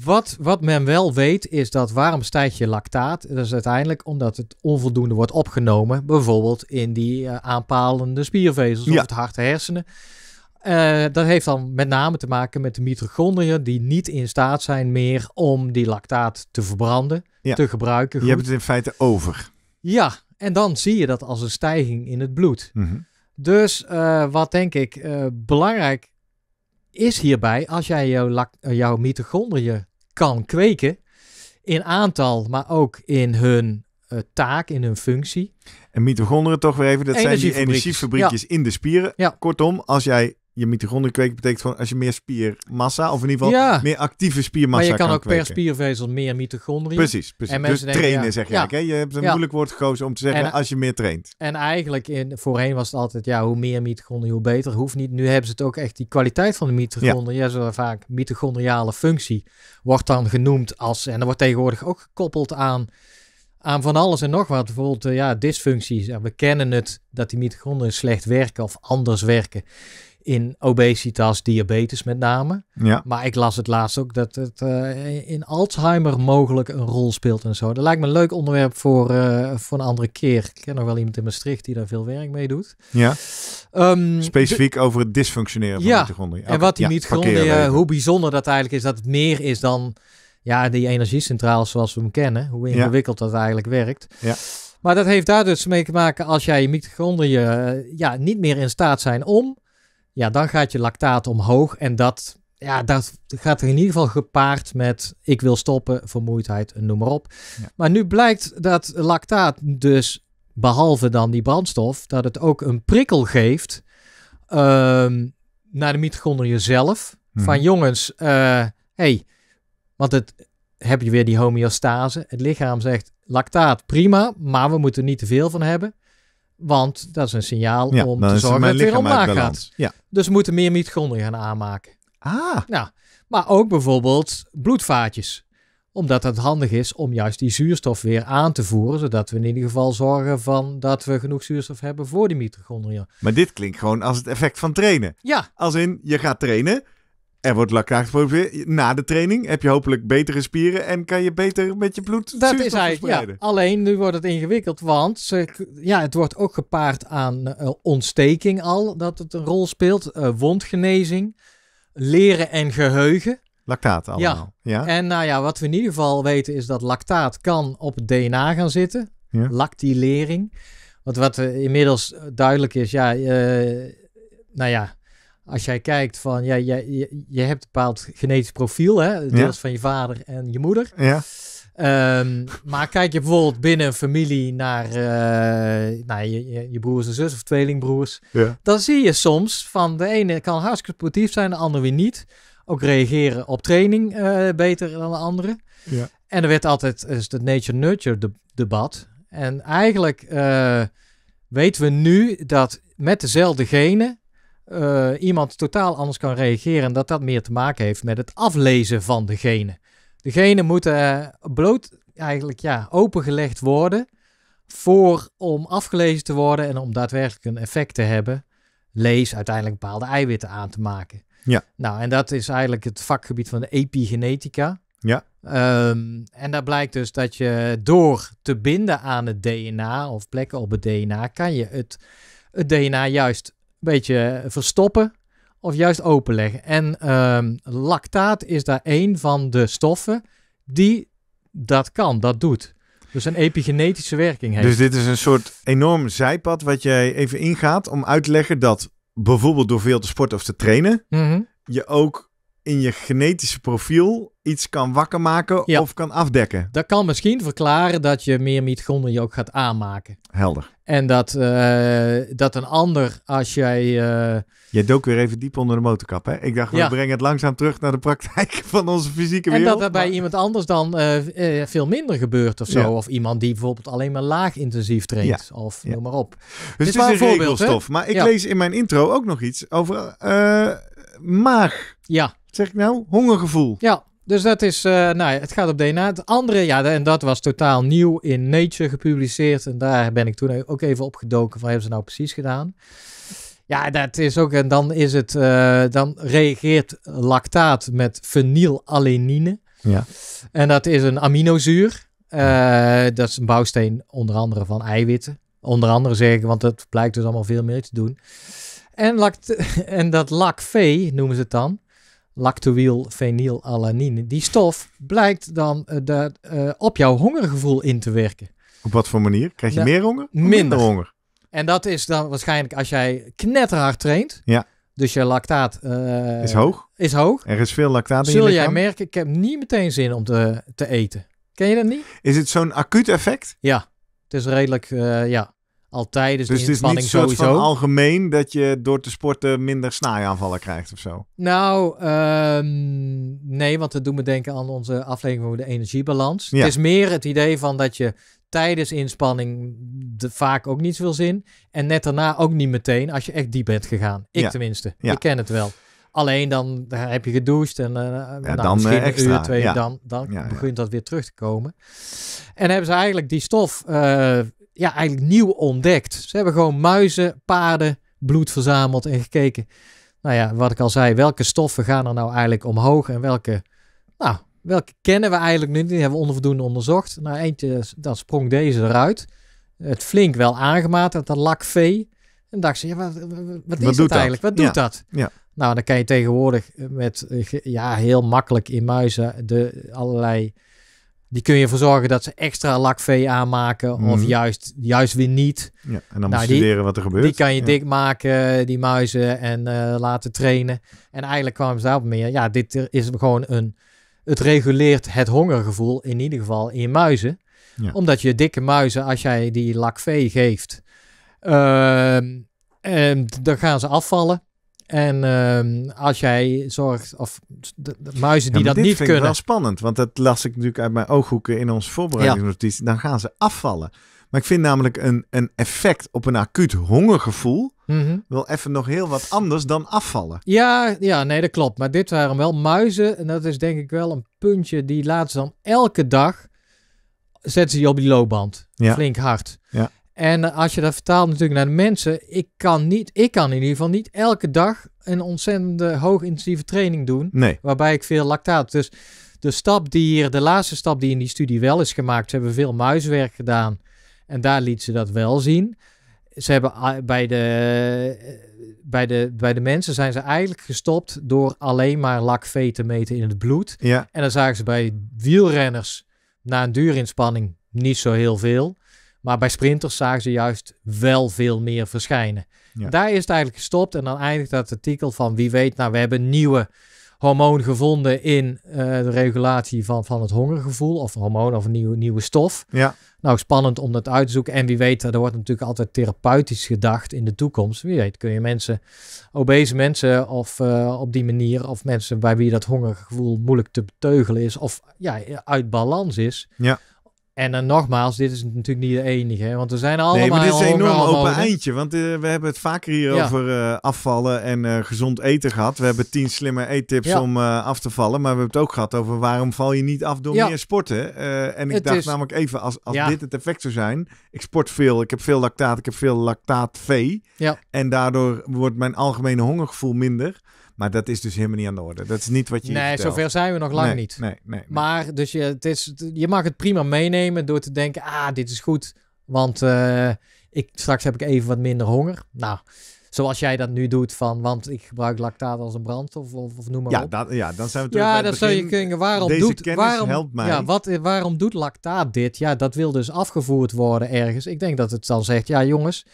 wat, wat men wel weet is dat waarom stijgt je lactaat? Dat is uiteindelijk omdat het onvoldoende wordt opgenomen. Bijvoorbeeld in die eh, aanpalende spiervezels ja. of het hart hersenen. Eh, dat heeft dan met name te maken met de mitochondriën die niet in staat zijn meer om die lactaat te verbranden, te gebruiken. Je hebt het in feite over. Ja, en dan zie je dat als een stijging in het bloed. Mhm. Dus eh, wat denk ik eh, belangrijk is hierbij, als jij jouw, mitochondriën kan kweken, in aantal, maar ook in hun taak, in hun functie. En mitochondriën toch weer even, dat zijn die energiefabriekjes in de spieren. Ja. Kortom, als jij je mitochondriën kweken betekent gewoon als je meer spiermassa, of in ieder geval meer actieve spiermassa Maar je kan, ook per spiervezel meer mitochondriën. Precies, precies. En dus denken, trainen zeg je ja, hè? Je hebt een moeilijk woord gekozen om te zeggen als je meer traint. En eigenlijk, in, voorheen was het altijd, ja, hoe meer mitochondriën, hoe beter. Hoeft niet. Nu hebben ze het ook echt, die kwaliteit van de mitochondriën, ja. zo vaak mitochondriale functie, wordt dan genoemd als, en dat wordt tegenwoordig ook gekoppeld aan aan van alles en nog wat. Bijvoorbeeld eh, ja, dysfuncties. We kennen het dat die mitochondriën slecht werken of anders werken in obesitas, diabetes met name. Maar ik las het laatst ook dat het eh, in Alzheimer mogelijk een rol speelt en zo. Dat lijkt me een leuk onderwerp voor, eh, voor een andere keer. Ik ken nog wel iemand in Maastricht die daar veel werk mee doet. Ja. Ehm, Specifiek over het dysfunctioneren van ja, mitochondriën. Okay. En wat die ja, mitochondriën, hoe bijzonder dat eigenlijk is dat het meer is dan ja, die energiecentrale, zoals we hem kennen. Hoe ingewikkeld dat eigenlijk werkt. Ja. Maar dat heeft daar dus mee te maken als jij je mitochondriën eh, ja, niet meer in staat zijn om ja, dan gaat je lactaat omhoog. En dat, ja, dat gaat er in ieder geval gepaard met ik wil stoppen, vermoeidheid, noem maar op. Maar nu blijkt dat lactaat dus, behalve dan die brandstof, dat het ook een prikkel geeft ehm, naar de mitochondriën zelf. Mhm. Van jongens, uh, hey, want het heb je weer die homeostase. Het lichaam zegt lactaat prima, maar we moeten er niet te veel van hebben. Want dat is een signaal om te zorgen dat het weer omlaag gaat. Ja. Dus we moeten meer mitochondriën gaan aanmaken. Ah. Nou, Maar ook bijvoorbeeld bloedvaatjes. Omdat het handig is om juist die zuurstof weer aan te voeren. Zodat we in ieder geval zorgen van dat we genoeg zuurstof hebben voor die mitochondriën. Maar dit klinkt gewoon als het effect van trainen. Ja. Als in, je gaat trainen er wordt voor geproduceerd. Na de training heb je hopelijk betere spieren en kan je beter met je bloed Dat is eigenlijk, ja, Alleen nu wordt het ingewikkeld, want ze, ja, het wordt ook gepaard aan eh, ontsteking al, dat het een rol speelt. Eh, wondgenezing, leren en geheugen. Lactaat allemaal. Ja. ja. En nou ja, wat we in ieder geval weten is dat lactaat kan op het DNA gaan zitten. Lactilering. Want wat eh, inmiddels duidelijk is, ja, nou ja als jij kijkt van, ja, je, je hebt een bepaald genetisch profiel, hè, deels van je vader en je moeder. Ja. Ehm, maar kijk je bijvoorbeeld binnen een familie naar, uh, je, je, broers en zus of tweelingbroers, dan zie je soms van de ene kan hartstikke sportief zijn, de andere weer niet. Ook reageren op training eh, beter dan de andere. Ja. En er werd altijd eh, is het nature-nurture debat. En eigenlijk weten we nu dat met dezelfde genen eh, iemand totaal anders kan reageren. Dat dat meer te maken heeft met het aflezen van de genen. De genen moeten eh, bloot, eigenlijk ja, opengelegd worden. Voor om afgelezen te worden en om daadwerkelijk een effect te hebben. Lees uiteindelijk bepaalde eiwitten aan te maken. Ja. Nou, en dat is eigenlijk het vakgebied van de epigenetica. Ja. Ehm, en daar blijkt dus dat je door te binden aan het DNA of plekken op het DNA, kan je het, het DNA juist beetje eh, verstoppen of juist openleggen. En ehm, lactaat is daar een van de stoffen die dat kan, dat doet. Dus een epigenetische werking heeft. Dus dit is een soort enorm zijpad wat jij even ingaat om uit te leggen dat bijvoorbeeld door veel te sporten of te trainen, mhm. je ook in je genetische profiel iets kan wakker maken of kan afdekken. Dat kan misschien verklaren dat je meer mitochondriën ook gaat aanmaken. Helder. En dat, eh, dat een ander, als jij... Uh... Eh, jij dook weer even diep onder de motorkap, hè? Ik dacht, we brengen het langzaam terug naar de praktijk van onze fysieke wereld. En dat er bij iemand anders dan eh, veel minder gebeurt of zo. Of iemand die bijvoorbeeld alleen maar laag intensief traint. Of noem maar op. Dus het is een, een regelstof. Hè? Maar ik lees in mijn intro ook nog iets over maag. Ja. zeg ik nou? Hongergevoel. Ja. Dus dat is, eh, nou ja, het gaat op DNA. Het andere, ja, en dat was totaal nieuw in Nature gepubliceerd. En daar ben ik toen ook even op gedoken van, hebben ze nou precies gedaan? Ja, dat is ook, en dan is het, eh, dan reageert lactaat met fenylalanine. Ja. En dat is een aminozuur. Eh, dat is een bouwsteen onder andere van eiwitten. Onder andere zeg ik, want dat blijkt dus allemaal veel meer te doen. En, lact en dat lakvee noemen ze het dan alanine. Die stof blijkt dan eh, de, eh, op jouw hongergevoel in te werken. Op wat voor manier? Krijg je meer honger? Minder. minder honger. En dat is dan waarschijnlijk als jij knetterhard traint. Ja. Dus je lactaat eh, is, hoog. is hoog. Er is veel lactaat in Zul je lichaam. jij merken, ik heb niet meteen zin om te, te eten. Ken je dat niet? Is het zo'n acuut effect? Ja, het is redelijk, ja al tijdens dus de inspanning sowieso. het is niet soort van algemeen dat je door te sporten minder snaaiaanvallen krijgt of zo? Nou, ehm, nee, want dat doet me denken aan onze aflevering over de energiebalans. Ja. Het is meer het idee van dat je tijdens inspanning de, vaak ook niet zoveel zin. En net daarna ook niet meteen als je echt diep bent gegaan. Ik tenminste, ja. ik ken het wel. Alleen dan eh, heb je gedoucht en eh, nou, dan, misschien eh, uur, twee, dan, dan begint dat weer terug te komen. En hebben ze eigenlijk die stof ja, eigenlijk nieuw ontdekt. Ze hebben gewoon muizen, paarden, bloed verzameld en gekeken. Nou ja, wat ik al zei, welke stoffen gaan er nou eigenlijk omhoog en welke, nou, welke kennen we eigenlijk niet? Die hebben we onvoldoende onderzocht. Nou, eentje, dan sprong deze eruit. Het flink wel aangematigd, dat lakvee. En dacht ze, wat, wat, is wat dat eigenlijk? Wat doet dat? Ja. Nou, dan kan je tegenwoordig met eh, ja, heel makkelijk in muizen de allerlei die kun je ervoor zorgen dat ze extra lakvee aanmaken of mhm. juist, juist weer niet. Ja, en dan nou, studeren die, wat er gebeurt. Die kan je dik maken, die muizen, en eh, laten trainen. En eigenlijk kwamen ze daarop meer. Ja, dit is gewoon een... Het reguleert het hongergevoel in ieder geval in muizen. Ja. Omdat je dikke muizen, als jij die lakvee geeft, ehm, ehm, dan gaan ze afvallen. En ehm, als jij zorgt, of de, muizen die dat niet kunnen. Dat is wel spannend, want dat las ik natuurlijk uit mijn ooghoeken in onze voorbereidingsnotitie. Dan gaan ze afvallen. Maar ik vind namelijk een, een effect op een acuut hongergevoel mhm. wel even nog heel wat anders dan afvallen. Ja, ja, nee, dat klopt. Maar dit waren wel muizen. En dat is denk ik wel een puntje die laten ze dan elke dag zetten ze je op die loopband. Flink hard. Ja. En als je dat vertaalt natuurlijk naar de mensen, ik kan, niet, ik kan in ieder geval niet elke dag een ontzettend hoogintensieve training doen. Nee. Waarbij ik veel lactaat. Dus de stap die hier, de laatste stap die in die studie wel is gemaakt, ze hebben veel muiswerk gedaan en daar liet ze dat wel zien. Ze hebben bij de, eh, bij de, bij de mensen zijn ze eigenlijk gestopt door alleen maar lakvee te meten in het bloed. Ja. En dan zagen ze bij wielrenners na een duurinspanning niet zo heel veel. Maar bij sprinters zagen ze juist wel veel meer verschijnen. Daar is het eigenlijk gestopt. En dan eindigt dat artikel van wie weet, nou we hebben nieuwe hormoon gevonden in eh, de regulatie van, van het hongergevoel. Of een hormoon of een nieuwe, nieuwe stof. Ja. Nou, spannend om dat uit te zoeken. En wie weet, er wordt natuurlijk altijd therapeutisch gedacht in de toekomst. Wie weet, kun je mensen, obese mensen of eh, op die manier, of mensen bij wie dat hongergevoel moeilijk te beteugelen is, of ja, uit balans is. Ja en dan eh, nogmaals, dit is natuurlijk niet de enige, want er zijn allemaal... Nee, maar dit is een enorm open eindje, want eh, we hebben het vaker hier over eh, afvallen en gezond eten gehad. We hebben tien slimme eettips ja. om af te vallen, maar we hebben het ook gehad over waarom val je niet af door meer sporten. en ik dacht namelijk even, als, als dit het effect zou zijn, ik sport veel, ik heb veel lactaat, ik heb veel lactaatvee. Ja. En daardoor wordt mijn algemene hongergevoel minder. Maar dat is dus helemaal niet aan de orde. Dat is niet wat je. Nee, zover zijn we nog lang niet. Nee, nee, Maar dus je, het is, je mag het prima meenemen door te denken: ah, dit is goed. Want eh, ik, straks heb ik even wat minder honger. Nou, zoals jij dat nu doet, van, want ik gebruik lactaat als een brandstof of, of noem maar ja, op. ja, dan zijn we terug Ja, dat zou je kunnen. Waarom doet waarom, helpt mij. Ja, wat, eh, waarom doet lactaat dit? Ja, dat wil dus afgevoerd worden ergens. Ik denk dat het dan zegt, ja jongens,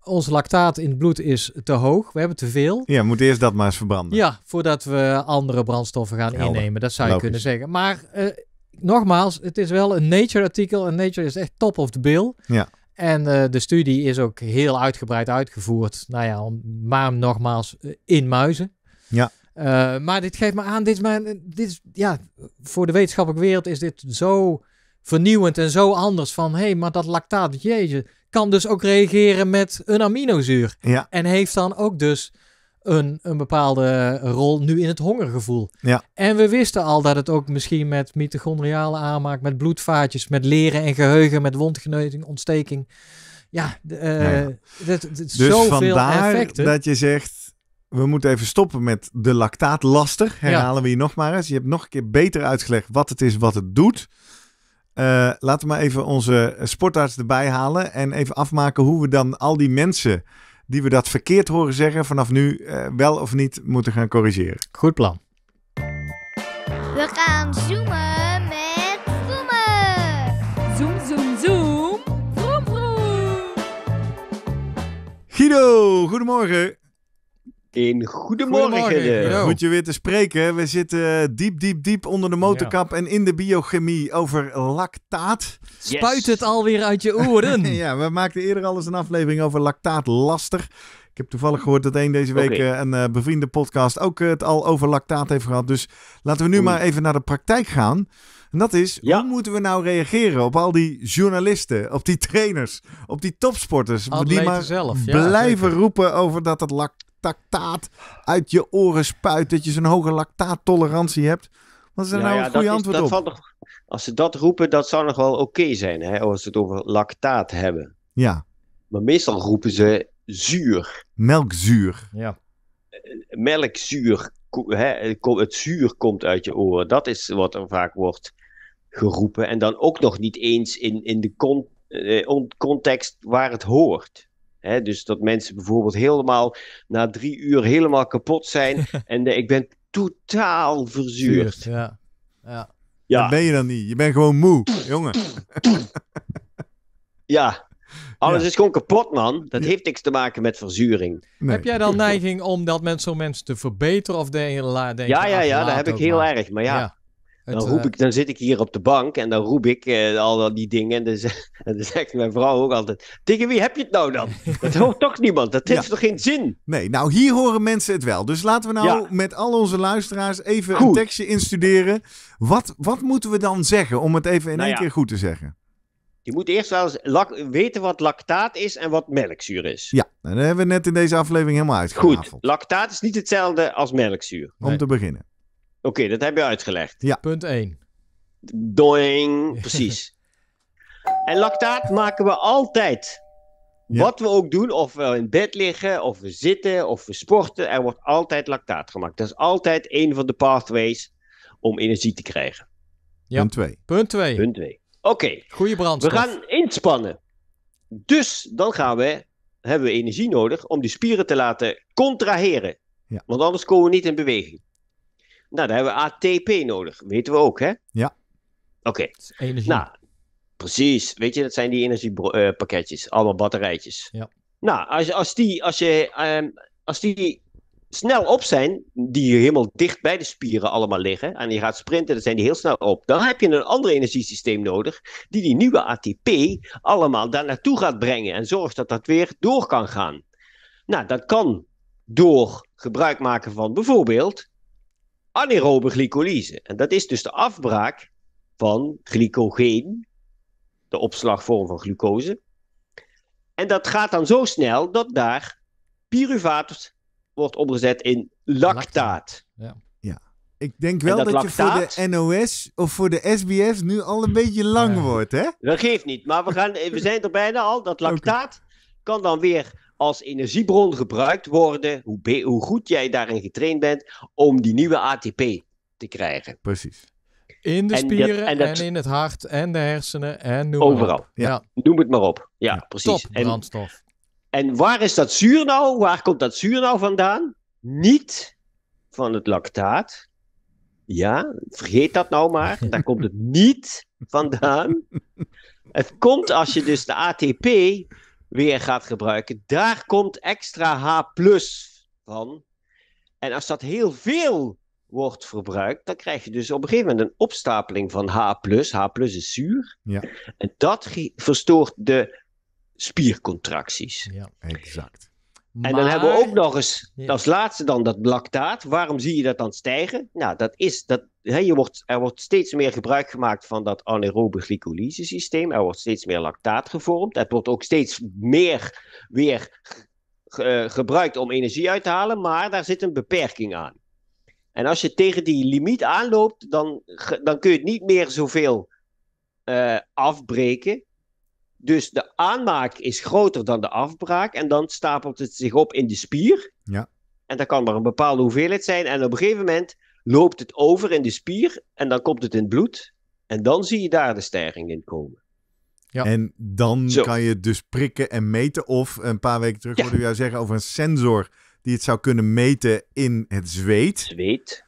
ons lactaat in het bloed is te hoog. We hebben te veel. Ja, moet eerst dat maar eens verbranden. Ja, voordat we andere brandstoffen gaan innemen. Dat zou je kunnen zeggen. Maar uh, nogmaals, het is wel een Nature-artikel. En Nature is echt top of the bill. Ja. En eh, de studie is ook heel uitgebreid uitgevoerd. Nou ja, maar nogmaals, eh, in muizen. Ja. maar dit geeft me aan, dit is, mijn, dit is ja, voor de wetenschappelijke wereld is dit zo vernieuwend en zo anders. Van hé, hey, maar dat lactaat, jeetje, kan dus ook reageren met een aminozuur. Ja. En heeft dan ook dus een, een bepaalde rol nu in het hongergevoel. Ja. En we wisten al dat het ook misschien met mitochondriale aanmaak, met bloedvaatjes, met leren en geheugen, met wondgenezing, ontsteking. Ja, uh, ja, ja. dus zoveel effecten. dat je zegt, we moeten even stoppen met de lactaatlaster. Herhalen we hier nog maar eens. Je hebt nog een keer beter uitgelegd wat het is, wat het doet. Eh, laten we maar even onze sportarts erbij halen. En even afmaken hoe we dan al die mensen die we dat verkeerd horen zeggen, vanaf nu eh, wel of niet moeten gaan corrigeren. Goed plan. We gaan zoomen met zoomen. Zoom, zoom, zoom. Vroom, vroom. Guido, goedemorgen. Een goedemorgen. goedemorgen. je weer te spreken. We zitten diep, diep, diep onder de motorkap en in de biochemie over lactaat. Yes. Spuit het alweer uit je oren. ja, we maakten eerder al eens een aflevering over lactaat lastig. Ik heb toevallig gehoord dat één deze week eh, een uh, bevriende podcast ook het al over lactaat heeft gehad. Dus laten we nu maar even naar de praktijk gaan. En dat is, hoe moeten we nou reageren op al die journalisten, op die trainers, op die topsporters. Atleten die maar blijven roepen over dat het lactaat uit je oren spuit. Dat je zo'n hoge lactaattolerantie hebt. Wat is er nou een goede antwoord is, op? als ze dat roepen, dat zou nog wel oké zijn. Hè, als ze het over lactaat hebben. Ja. Maar meestal roepen ze zuur. Melkzuur. Ja. Melkzuur. Hè, het zuur komt uit je oren. Dat is wat er vaak wordt geroepen. En dan ook nog niet eens in, in de eh, eh, context waar het hoort. dus dat mensen bijvoorbeeld helemaal na drie uur helemaal kapot zijn. en ik ben totaal verzuurd. ja. ja. ja. Dat ben je dan niet. Je bent gewoon moe, jongen. ja, alles is gewoon kapot, man. Dat heeft niks te maken met verzuring. Heb jij dan neiging om dat met mensen te verbeteren? Of je, ja, ja, ja, dat heb ik heel erg. Maar ja, dan, eh, ik, dan zit ik hier op de bank en dan roep ik eh, al die dingen. En dan, zegt, mijn vrouw ook altijd: Tegen wie heb je het nou dan? Dat hoort toch niemand? Dat heeft toch geen zin? Nee, nou hier horen mensen het wel. Dus laten we nou met al onze luisteraars even een tekstje instuderen. Wat, wat moeten we dan zeggen om het even in nou één keer goed te zeggen? Je moet eerst wel eens weten wat lactaat is en wat melkzuur is. Ja, daar dat hebben we net in deze aflevering helemaal uitgehaald. Goed, lactaat is niet hetzelfde als melkzuur. Om te beginnen. Oké, dat heb je uitgelegd. Ja. Punt 1. Doing, precies. en lactaat maken we altijd. Wat we ook doen, of we in bed liggen, of we zitten, of we sporten, er wordt altijd lactaat gemaakt. Dat is altijd een van de pathways om energie te krijgen. Ja. Punt 2. Punt 2. Punt 2. Oké. Goede brandstof. We gaan inspannen. Dus dan gaan we, hebben we energie nodig om die spieren te laten contraheren. Ja. Want anders komen we niet in beweging. Nou, daar hebben we ATP nodig. Weten we ook, hè? Ja. Oké. Nou, precies. Weet je, dat zijn die energiepakketjes. Allemaal batterijtjes. Ja. Nou, als, als, die, als, je, ehm, als die snel op zijn, die helemaal dicht bij de spieren allemaal liggen, en je gaat sprinten, dan zijn die heel snel op. Dan heb je een ander energiesysteem nodig, die die nieuwe ATP allemaal daar naartoe gaat brengen en zorgt dat dat weer door kan gaan. Nou, dat kan door gebruik maken van bijvoorbeeld anaerobe glycolyse. En dat is dus de afbraak van glycogeen, de opslagvorm van glucose. En dat gaat dan zo snel dat daar pyruvaat wordt omgezet in lactaat. Ja. ja. Ik denk wel dat, je voor de NOS of voor de SBS nu al een beetje lang wordt, hè? Dat geeft niet, maar we, gaan, we zijn er bijna al. Dat lactaat kan dan weer als energiebron gebruikt worden, hoe, hoe goed jij daarin getraind bent, om die nieuwe ATP te krijgen. Precies. In de spieren en, in het hart en de hersenen en noem Overal. Ja. Noem het maar op. Ja, precies. Top brandstof. En, en, waar is dat zuur nou? Waar komt dat zuur nou vandaan? Niet van het lactaat. Ja, vergeet dat nou maar. Daar komt het niet vandaan. Het komt als je dus de ATP weer gaat gebruiken. Daar komt extra H van. En als dat heel veel wordt verbruikt, dan krijg je dus op een gegeven moment een opstapeling van H+. H+, is zuur. Ja. En dat verstoort de spiercontracties. Ja, exact. En dan hebben we ook nog eens, als laatste dan, dat lactaat. Waarom zie je dat dan stijgen? Nou, dat is, dat he, wordt, er wordt steeds meer gebruik gemaakt van dat anaerobe glycolyse systeem. Er wordt steeds meer lactaat gevormd. Het wordt ook steeds meer weer eh, gebruikt om energie uit te halen, maar daar zit een beperking aan. En als je tegen die limiet aanloopt, dan, dan kun je het niet meer zoveel uh, afbreken. Dus de aanmaak is groter dan de afbraak. En dan stapelt het zich op in de spier. Ja. En dat kan maar een bepaalde hoeveelheid zijn. En op een gegeven moment loopt het over in de spier en dan komt het in het bloed. En dan zie je daar de stijging in komen. Ja. En dan kan je dus prikken en meten. Of een paar weken terug ja. hoorde jou zeggen over een sensor die het zou kunnen meten in het zweet. Zweet.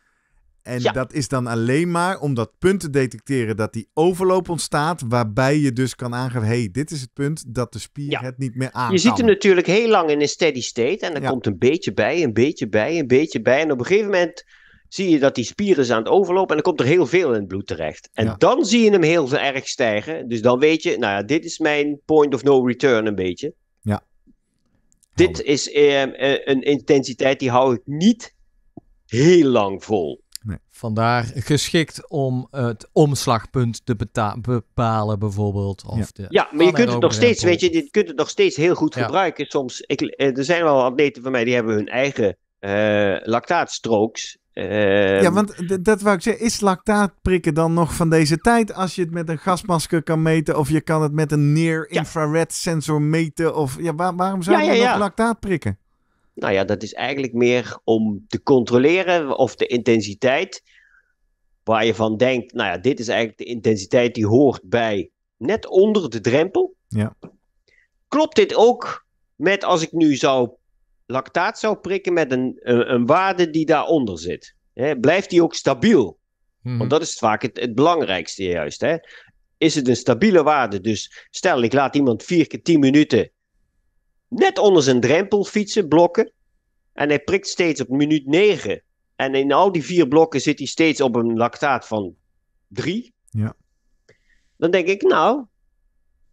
En dat is dan alleen maar om dat punt te detecteren dat die overloop ontstaat, waarbij je dus kan aangeven, hey, dit is het punt dat de spier het niet meer aan Je ziet hem natuurlijk heel lang in een steady state en dan komt een beetje bij, een beetje bij, een beetje bij. En op een gegeven moment zie je dat die spieren aan het overlopen en dan komt er heel veel in het bloed terecht. En dan zie je hem heel erg stijgen. Dus dan weet je, nou ja, dit is mijn point of no return een beetje. Ja. Dit is eh, eh, een intensiteit die hou ik niet heel lang vol. Nee. Vandaar geschikt om het omslagpunt te bepalen, bijvoorbeeld. Of ja. De ja, maar je kunt het nog steeds, weet je, je kunt het nog steeds heel goed gebruiken. Soms, ik, eh, er zijn wel atleten van mij die hebben hun eigen uh, ja, ehm, want dat wou ik zeggen. Is lactaat prikken dan nog van deze tijd als je het met een gasmasker kan meten of je kan het met een near-infrared sensor meten? Of, ja, waarom zou je nog lactaat prikken? Nou ja, dat is eigenlijk meer om te controleren of de intensiteit waar je van denkt, nou ja, dit is eigenlijk de intensiteit die hoort bij net onder de drempel. Ja. Klopt dit ook met als ik nu zou lactaat zou prikken met een, een, waarde die daaronder zit. Hè? Blijft die ook stabiel? Hmm. Want dat is vaak het, het belangrijkste juist. Hè? Is het een stabiele waarde? Dus stel, ik laat iemand vier keer tien minuten net onder zijn drempel fietsen, blokken. En hij prikt steeds op minuut 9. En in al die vier blokken zit hij steeds op een lactaat van 3. Ja. Dan denk ik, nou,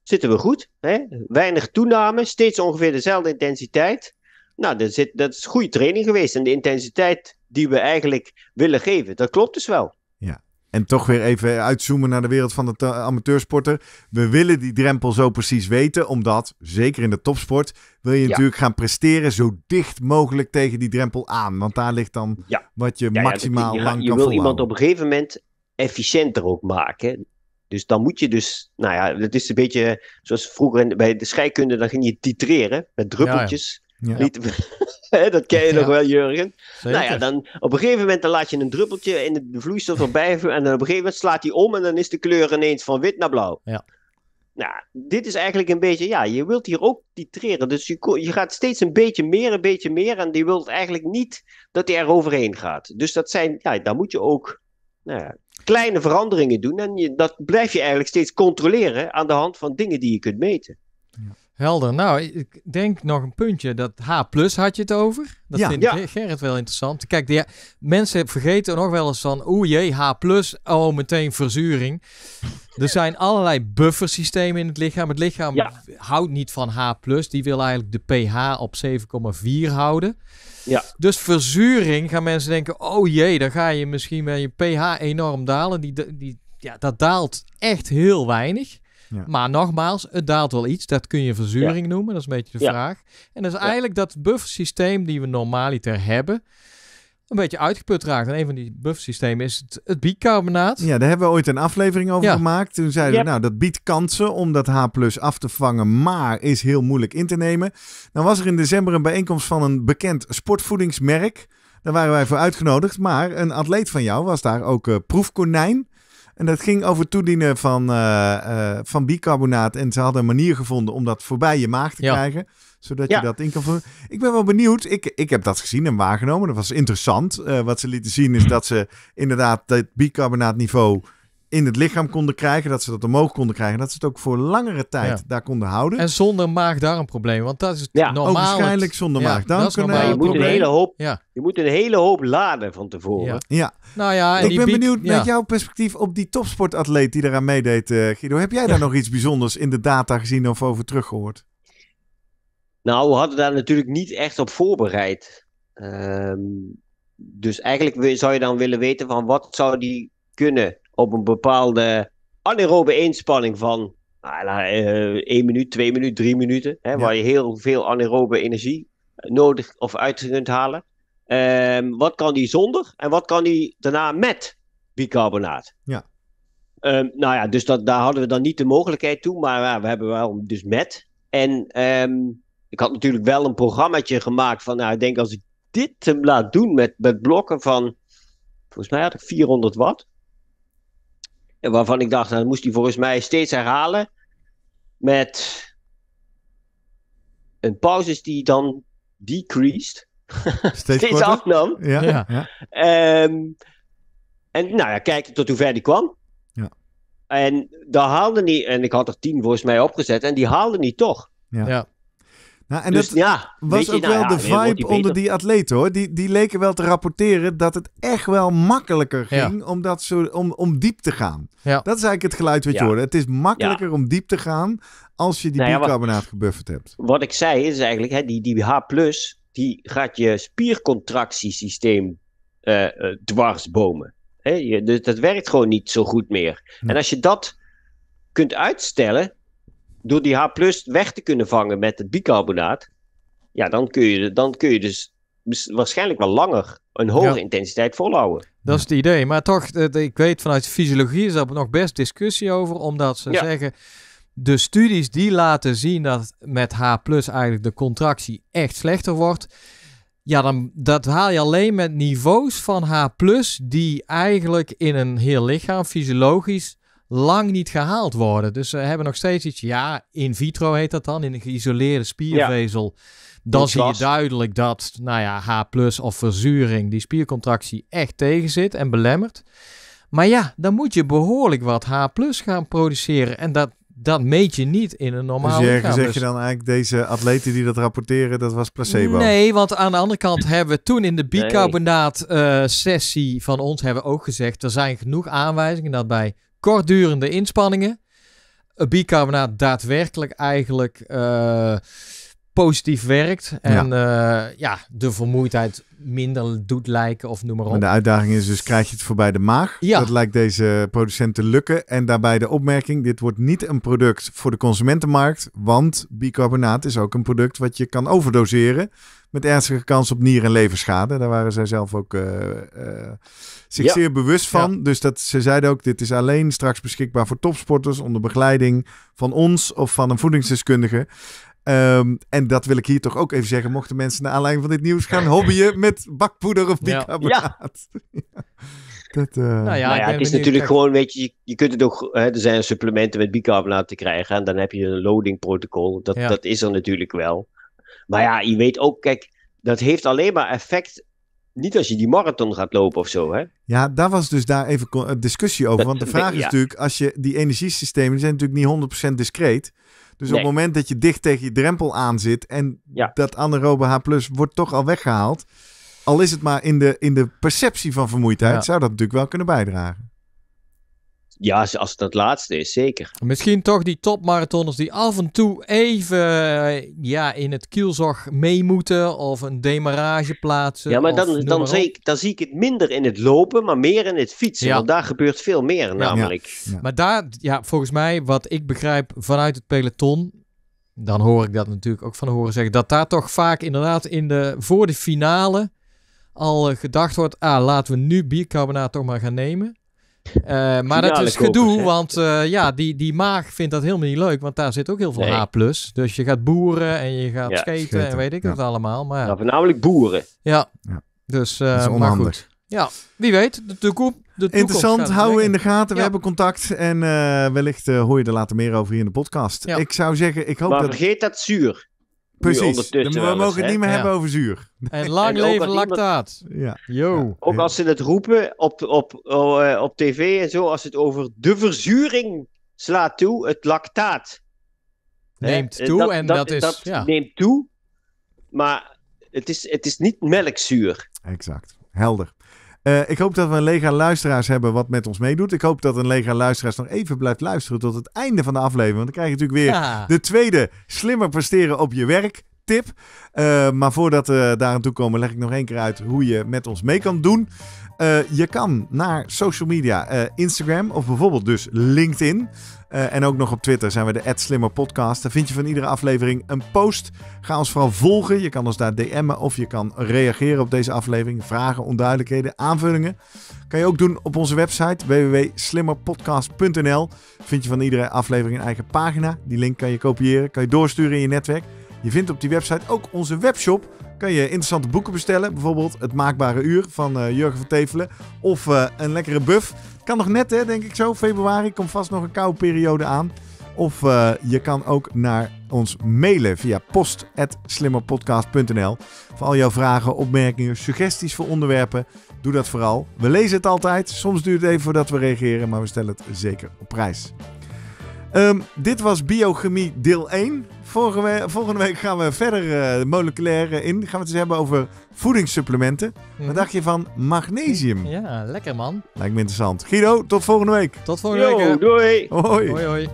zitten we goed. Hè? Weinig toename, steeds ongeveer dezelfde intensiteit. Nou, dat, zit, dat is goede training geweest. En de intensiteit die we eigenlijk willen geven, dat klopt dus wel. Ja, en toch weer even uitzoomen naar de wereld van de amateursporter. We willen die drempel zo precies weten, omdat, zeker in de topsport, wil je natuurlijk gaan presteren zo dicht mogelijk tegen die drempel aan. Want daar ligt dan wat je maximaal lang kan Je wil iemand op een gegeven moment efficiënter ook maken. Dus dan moet je dus, nou ja, dat is een beetje zoals vroeger bij de scheikunde, dan ging je titreren met druppeltjes. Ja. dat ken je nog wel, Jurgen. Nou ja, dan op een gegeven moment dan laat je een druppeltje in de vloeistof erbij. en dan op een gegeven moment slaat die om en dan is de kleur ineens van wit naar blauw. Ja. Nou, dit is eigenlijk een beetje, ja, je wilt hier ook titreren. Dus je, je gaat steeds een beetje meer, een beetje meer. En die wilt eigenlijk niet dat hij er overheen gaat. Dus dat zijn, ja, daar moet je ook nou ja, kleine veranderingen doen. En je, dat blijf je eigenlijk steeds controleren aan de hand van dingen die je kunt meten. Ja. Helder. Nou, ik denk nog een puntje. Dat H had je het over. Dat ja, ik ja. Gerrit wel interessant. Kijk, mensen vergeten nog wel eens van... oeh jee, H oh meteen verzuring. Er zijn allerlei buffersystemen in het lichaam. Het lichaam houdt niet van H+. Die wil eigenlijk de pH op 7,4 houden. Ja. Dus verzuring gaan mensen denken... oh jee, dan ga je misschien met je pH enorm dalen. Die, die, ja, dat daalt echt heel weinig. Maar nogmaals, het daalt wel iets. Dat kun je verzuring noemen. Dat is een beetje de vraag. En dat is eigenlijk dat buffersysteem die we normaliter hebben een beetje uitgeput raakt. En een van die buffersystemen is het, het bicarbonaat. Ja, daar hebben we ooit een aflevering over gemaakt. Toen zeiden we, nou, dat biedt kansen om dat H af te vangen, maar is heel moeilijk in te nemen. Dan was er in december een bijeenkomst van een bekend sportvoedingsmerk. Daar waren wij voor uitgenodigd, maar een atleet van jou was daar ook uh, proefkonijn. En dat ging over het toedienen van, eh, eh, van bicarbonaat. En ze hadden een manier gevonden om dat voorbij je maag te krijgen zodat je dat in kan voeren. Ik ben wel benieuwd. Ik, ik heb dat gezien en waargenomen. Dat was interessant. Eh, wat ze lieten zien is dat ze inderdaad het bicarbonaatniveau in het lichaam konden krijgen, dat ze dat omhoog konden krijgen, dat ze het ook voor langere tijd daar konden houden. En zonder maag probleem want dat is ja. normaal. Ook oh, waarschijnlijk zonder ja, maag-darmprobleem. je moet, een hele hoop, je moet een hele hoop laden van tevoren. Ja. Nou ja, en ik ben benieuwd naar jouw perspectief op die topsportatleet die eraan meedeed, eh, Guido. Heb jij daar nog iets bijzonders in de data gezien of over teruggehoord? Nou, we hadden daar natuurlijk niet echt op voorbereid. Ehm, dus eigenlijk zou je dan willen weten van wat zou die kunnen op een bepaalde anaerobe inspanning van nou, uh, eh, 1 minuut, 2 minuten, 3 minuten. Hè, Waar je heel veel anaerobe energie nodig of uit kunt halen. Ehm, wat kan die zonder en wat kan die daarna met bicarbonaat? Ja. Ehm, nou ja, dus dat, daar hadden we dan niet de mogelijkheid toe, maar we hebben wel dus met. En ehm, ik had natuurlijk wel een programmaatje gemaakt van, nou, ik denk als ik dit hem laat doen met, met blokken van, volgens mij had ik 400 watt. En waarvan ik dacht, nou, dat moest hij volgens mij steeds herhalen. Met een pauzes die dan decreased. Steeds, afnam. Ja, ja. Ehm, en nou ja, kijken tot hoever die kwam. Ja. En daar haalde niet, en ik had er tien volgens mij opgezet, en die haalde niet toch. Ja. ja. Nou, en dus dat ja, was ook nou wel de vibe onder die atleten hoor. Die, die leken wel te rapporteren dat het echt wel makkelijker ging om, dat zo, om, om diep te gaan. Dat is eigenlijk het geluid wat je hoorde. Het is makkelijker om diep te gaan als je die nou bicarbonaat gebufferd hebt. Wat ik zei is eigenlijk, hè, die, die H+, die gaat je spiercontractiesysteem eh, eh, dwarsbomen. Hè, dus dat werkt gewoon niet zo goed meer. En als je dat kunt uitstellen, door die H weg te kunnen vangen met het bicarbonaat, ja, dan kun je, dan kun je dus waarschijnlijk wel langer een hoge intensiteit volhouden. Dat is het idee. Maar toch, eh, ik weet vanuit fysiologie is er nog best discussie over, omdat ze zeggen. De studies die laten zien dat met H eigenlijk de contractie echt slechter wordt. Ja, dan, dat haal je alleen met niveaus van H die eigenlijk in een heel lichaam fysiologisch lang niet gehaald worden. Dus ze hebben nog steeds iets, ja, in vitro heet dat dan, in een geïsoleerde spiervezel. Dan zie je duidelijk dat, nou ja, H of verzuring die spiercontractie echt tegenzit en belemmert. Maar ja, dan moet je behoorlijk wat H gaan produceren. En dat, dat meet je niet in een normale dus Zeg je dus dan eigenlijk deze atleten die dat rapporteren, dat was placebo? Nee, want aan de andere kant hebben we toen in de bicarbonaat eh, sessie van ons hebben we ook gezegd, er zijn genoeg aanwijzingen dat bij kortdurende inspanningen. Bicarbonaat daadwerkelijk eigenlijk eh, positief werkt. En ja. Eh, ja. de vermoeidheid minder doet lijken of noem maar op. En de uitdaging is dus, krijg je het voorbij de maag? Ja. Dat lijkt deze producent te lukken. En daarbij de opmerking, dit wordt niet een product voor de consumentenmarkt. Want bicarbonaat is ook een product wat je kan overdoseren. Met ernstige kans op nier- en leverschade. Daar waren zij zelf ook eh, eh, zich zeer bewust van. Dus dat, ze zeiden ook, dit is alleen straks beschikbaar voor topsporters onder begeleiding van ons of van een voedingsdeskundige. Ehm, en dat wil ik hier toch ook even zeggen. Mochten mensen naar aanleiding van dit nieuws gaan hobbyen met bakpoeder of bicarbonaat. Ja. Dat, eh, nou ja, nou het is natuurlijk gewoon, weet je, je, kunt het ook, hè, er zijn supplementen met bicarbonaat te krijgen en dan heb je een loading protocol. Dat, dat is er natuurlijk wel. Maar ja, je weet ook, kijk, dat heeft alleen maar effect niet als je die marathon gaat lopen of zo, hè? Ja, daar was dus daar even discussie over. want de vraag is natuurlijk, als je die energiesystemen, die zijn natuurlijk niet 100% discreet. Dus op het moment dat je dicht tegen je drempel aan zit en dat anaerobe H plus wordt toch al weggehaald, al is het maar in de, in de perceptie van vermoeidheid, zou dat natuurlijk wel kunnen bijdragen. Ja, als het laatste is, zeker. Misschien toch die topmarathoners die af en toe even eh, ja, in het kielzog mee moeten of een demarrage plaatsen. Ja, maar dan, dan, zie ik, dan zie ik het minder in het lopen, maar meer in het fietsen. Ja. Want daar gebeurt veel meer namelijk. Ja. Maar daar, ja, volgens mij, wat ik begrijp vanuit het peloton, dan hoor ik dat natuurlijk ook van horen zeggen, dat daar toch vaak inderdaad in de, voor de finale al eh, gedacht wordt, ah, laten we nu biercarbonaat toch maar gaan nemen. Eh, maar dat is gedoe, want eh, ja, die, die maag vindt dat helemaal niet leuk, want daar zit ook heel veel nee. A+. Dus je gaat boeren en je gaat skaten, en weet ik ja. het allemaal. Maar, ja. voornamelijk boeren. Ja, dus uh, maar goed. Ja, wie weet, de, toekom de Interessant, houden we in de gaten. We hebben contact en wellicht hoor je er later meer over hier in de podcast. Ik zou zeggen, ik hoop maar dat... vergeet dat zuur. Precies, we mogen het niet meer hebben over zuur. En lang leven lactaat. Ja. Yo. Ook als ze het roepen op, op, oh, eh, op tv en zo, als het over de verzuring slaat toe, het lactaat. Neemt eh, toe en dat, is... Dat ja. neemt toe, maar het is, het is niet melkzuur. Exact, helder. Eh, ik hoop dat we een lega luisteraars hebben wat met ons meedoet. Ik hoop dat een lega luisteraars nog even blijft luisteren tot het einde van de aflevering. Want dan krijg je natuurlijk weer de tweede slimmer presteren op je werk tip. Eh, maar voordat we daar aan toe komen, leg ik nog één keer uit hoe je met ons mee kan doen. Eh, je kan naar social media, eh, Instagram of bijvoorbeeld dus LinkedIn. Eh, en ook nog op Twitter zijn we de @slimmerpodcast. Daar vind je van iedere aflevering een post. Ga ons vooral volgen. Je kan ons daar DM'en of je kan reageren op deze aflevering. Vragen, onduidelijkheden, aanvullingen. Kan je ook doen op onze website www.slimmerpodcast.nl. Vind je van iedere aflevering een eigen pagina. Die link kan je kopiëren, kan je doorsturen in je netwerk. Je vindt op die website ook onze webshop. Kan je interessante boeken bestellen. Bijvoorbeeld Het Maakbare Uur van eh, Jurgen van Tevelen. Of eh, Een Lekkere Buff. Kan nog net, hè, denk ik zo. Februari komt vast nog een koude periode aan. Of eh, je kan ook naar ons mailen via post.slimmerpodcast.nl. Voor al jouw vragen, opmerkingen, suggesties voor onderwerpen, doe dat vooral. We lezen het altijd. Soms duurt het even voordat we reageren, maar we stellen het zeker op prijs. Ehm, dit was biochemie deel 1. volgende week gaan we verder uh, eh, moleculair in. Gaan we het eens hebben over voedingssupplementen. Wat mhm. dacht je van magnesium? Ja, lekker man. Lijkt me interessant. Guido, tot volgende week. Tot volgende week. Hè. Doei. Hoi, hoi.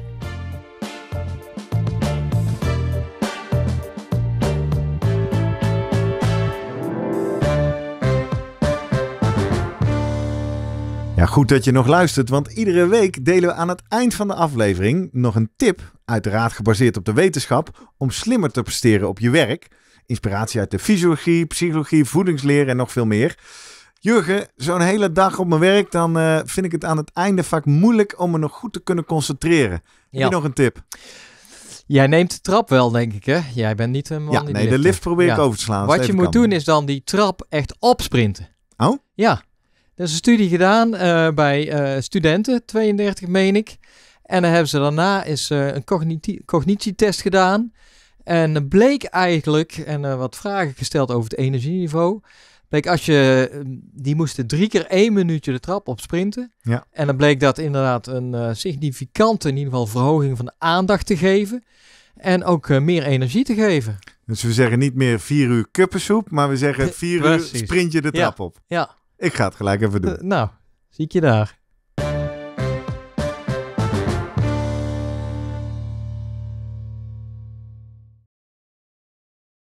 Ja, goed dat je nog luistert, want iedere week delen we aan het eind van de aflevering nog een tip, uiteraard gebaseerd op de wetenschap, om slimmer te presteren op je werk. Inspiratie uit de fysiologie, psychologie, voedingsleer en nog veel meer. Jurgen, zo'n hele dag op mijn werk, dan eh, vind ik het aan het einde vaak moeilijk om me nog goed te kunnen concentreren. Ja. Heb je nog een tip? Jij neemt de trap wel, denk ik, hè? Jij bent niet een man ja, nee, de lift, probeer ik eh, over te slaan. Wat je moet doen is dan die trap echt opsprinten. Oh? Ja, er is een studie gedaan eh, bij eh, studenten, 32 meen ik. En dan hebben ze daarna is, eh, een cognitie cognitietest gedaan. En bleek eigenlijk, en wat vragen gesteld over het energieniveau. Bleek als je, ehm, die moesten drie keer één minuutje de trap op sprinten. Ja. En dan bleek dat inderdaad een significante, in ieder geval verhoging van de aandacht te geven. En ook meer energie te geven. Dus we zeggen niet meer vier uur kuppensoep, maar we zeggen vier uur sprint je de trap op. Ja. Ik ga het gelijk even doen. Eh, nou, zie ik je daar.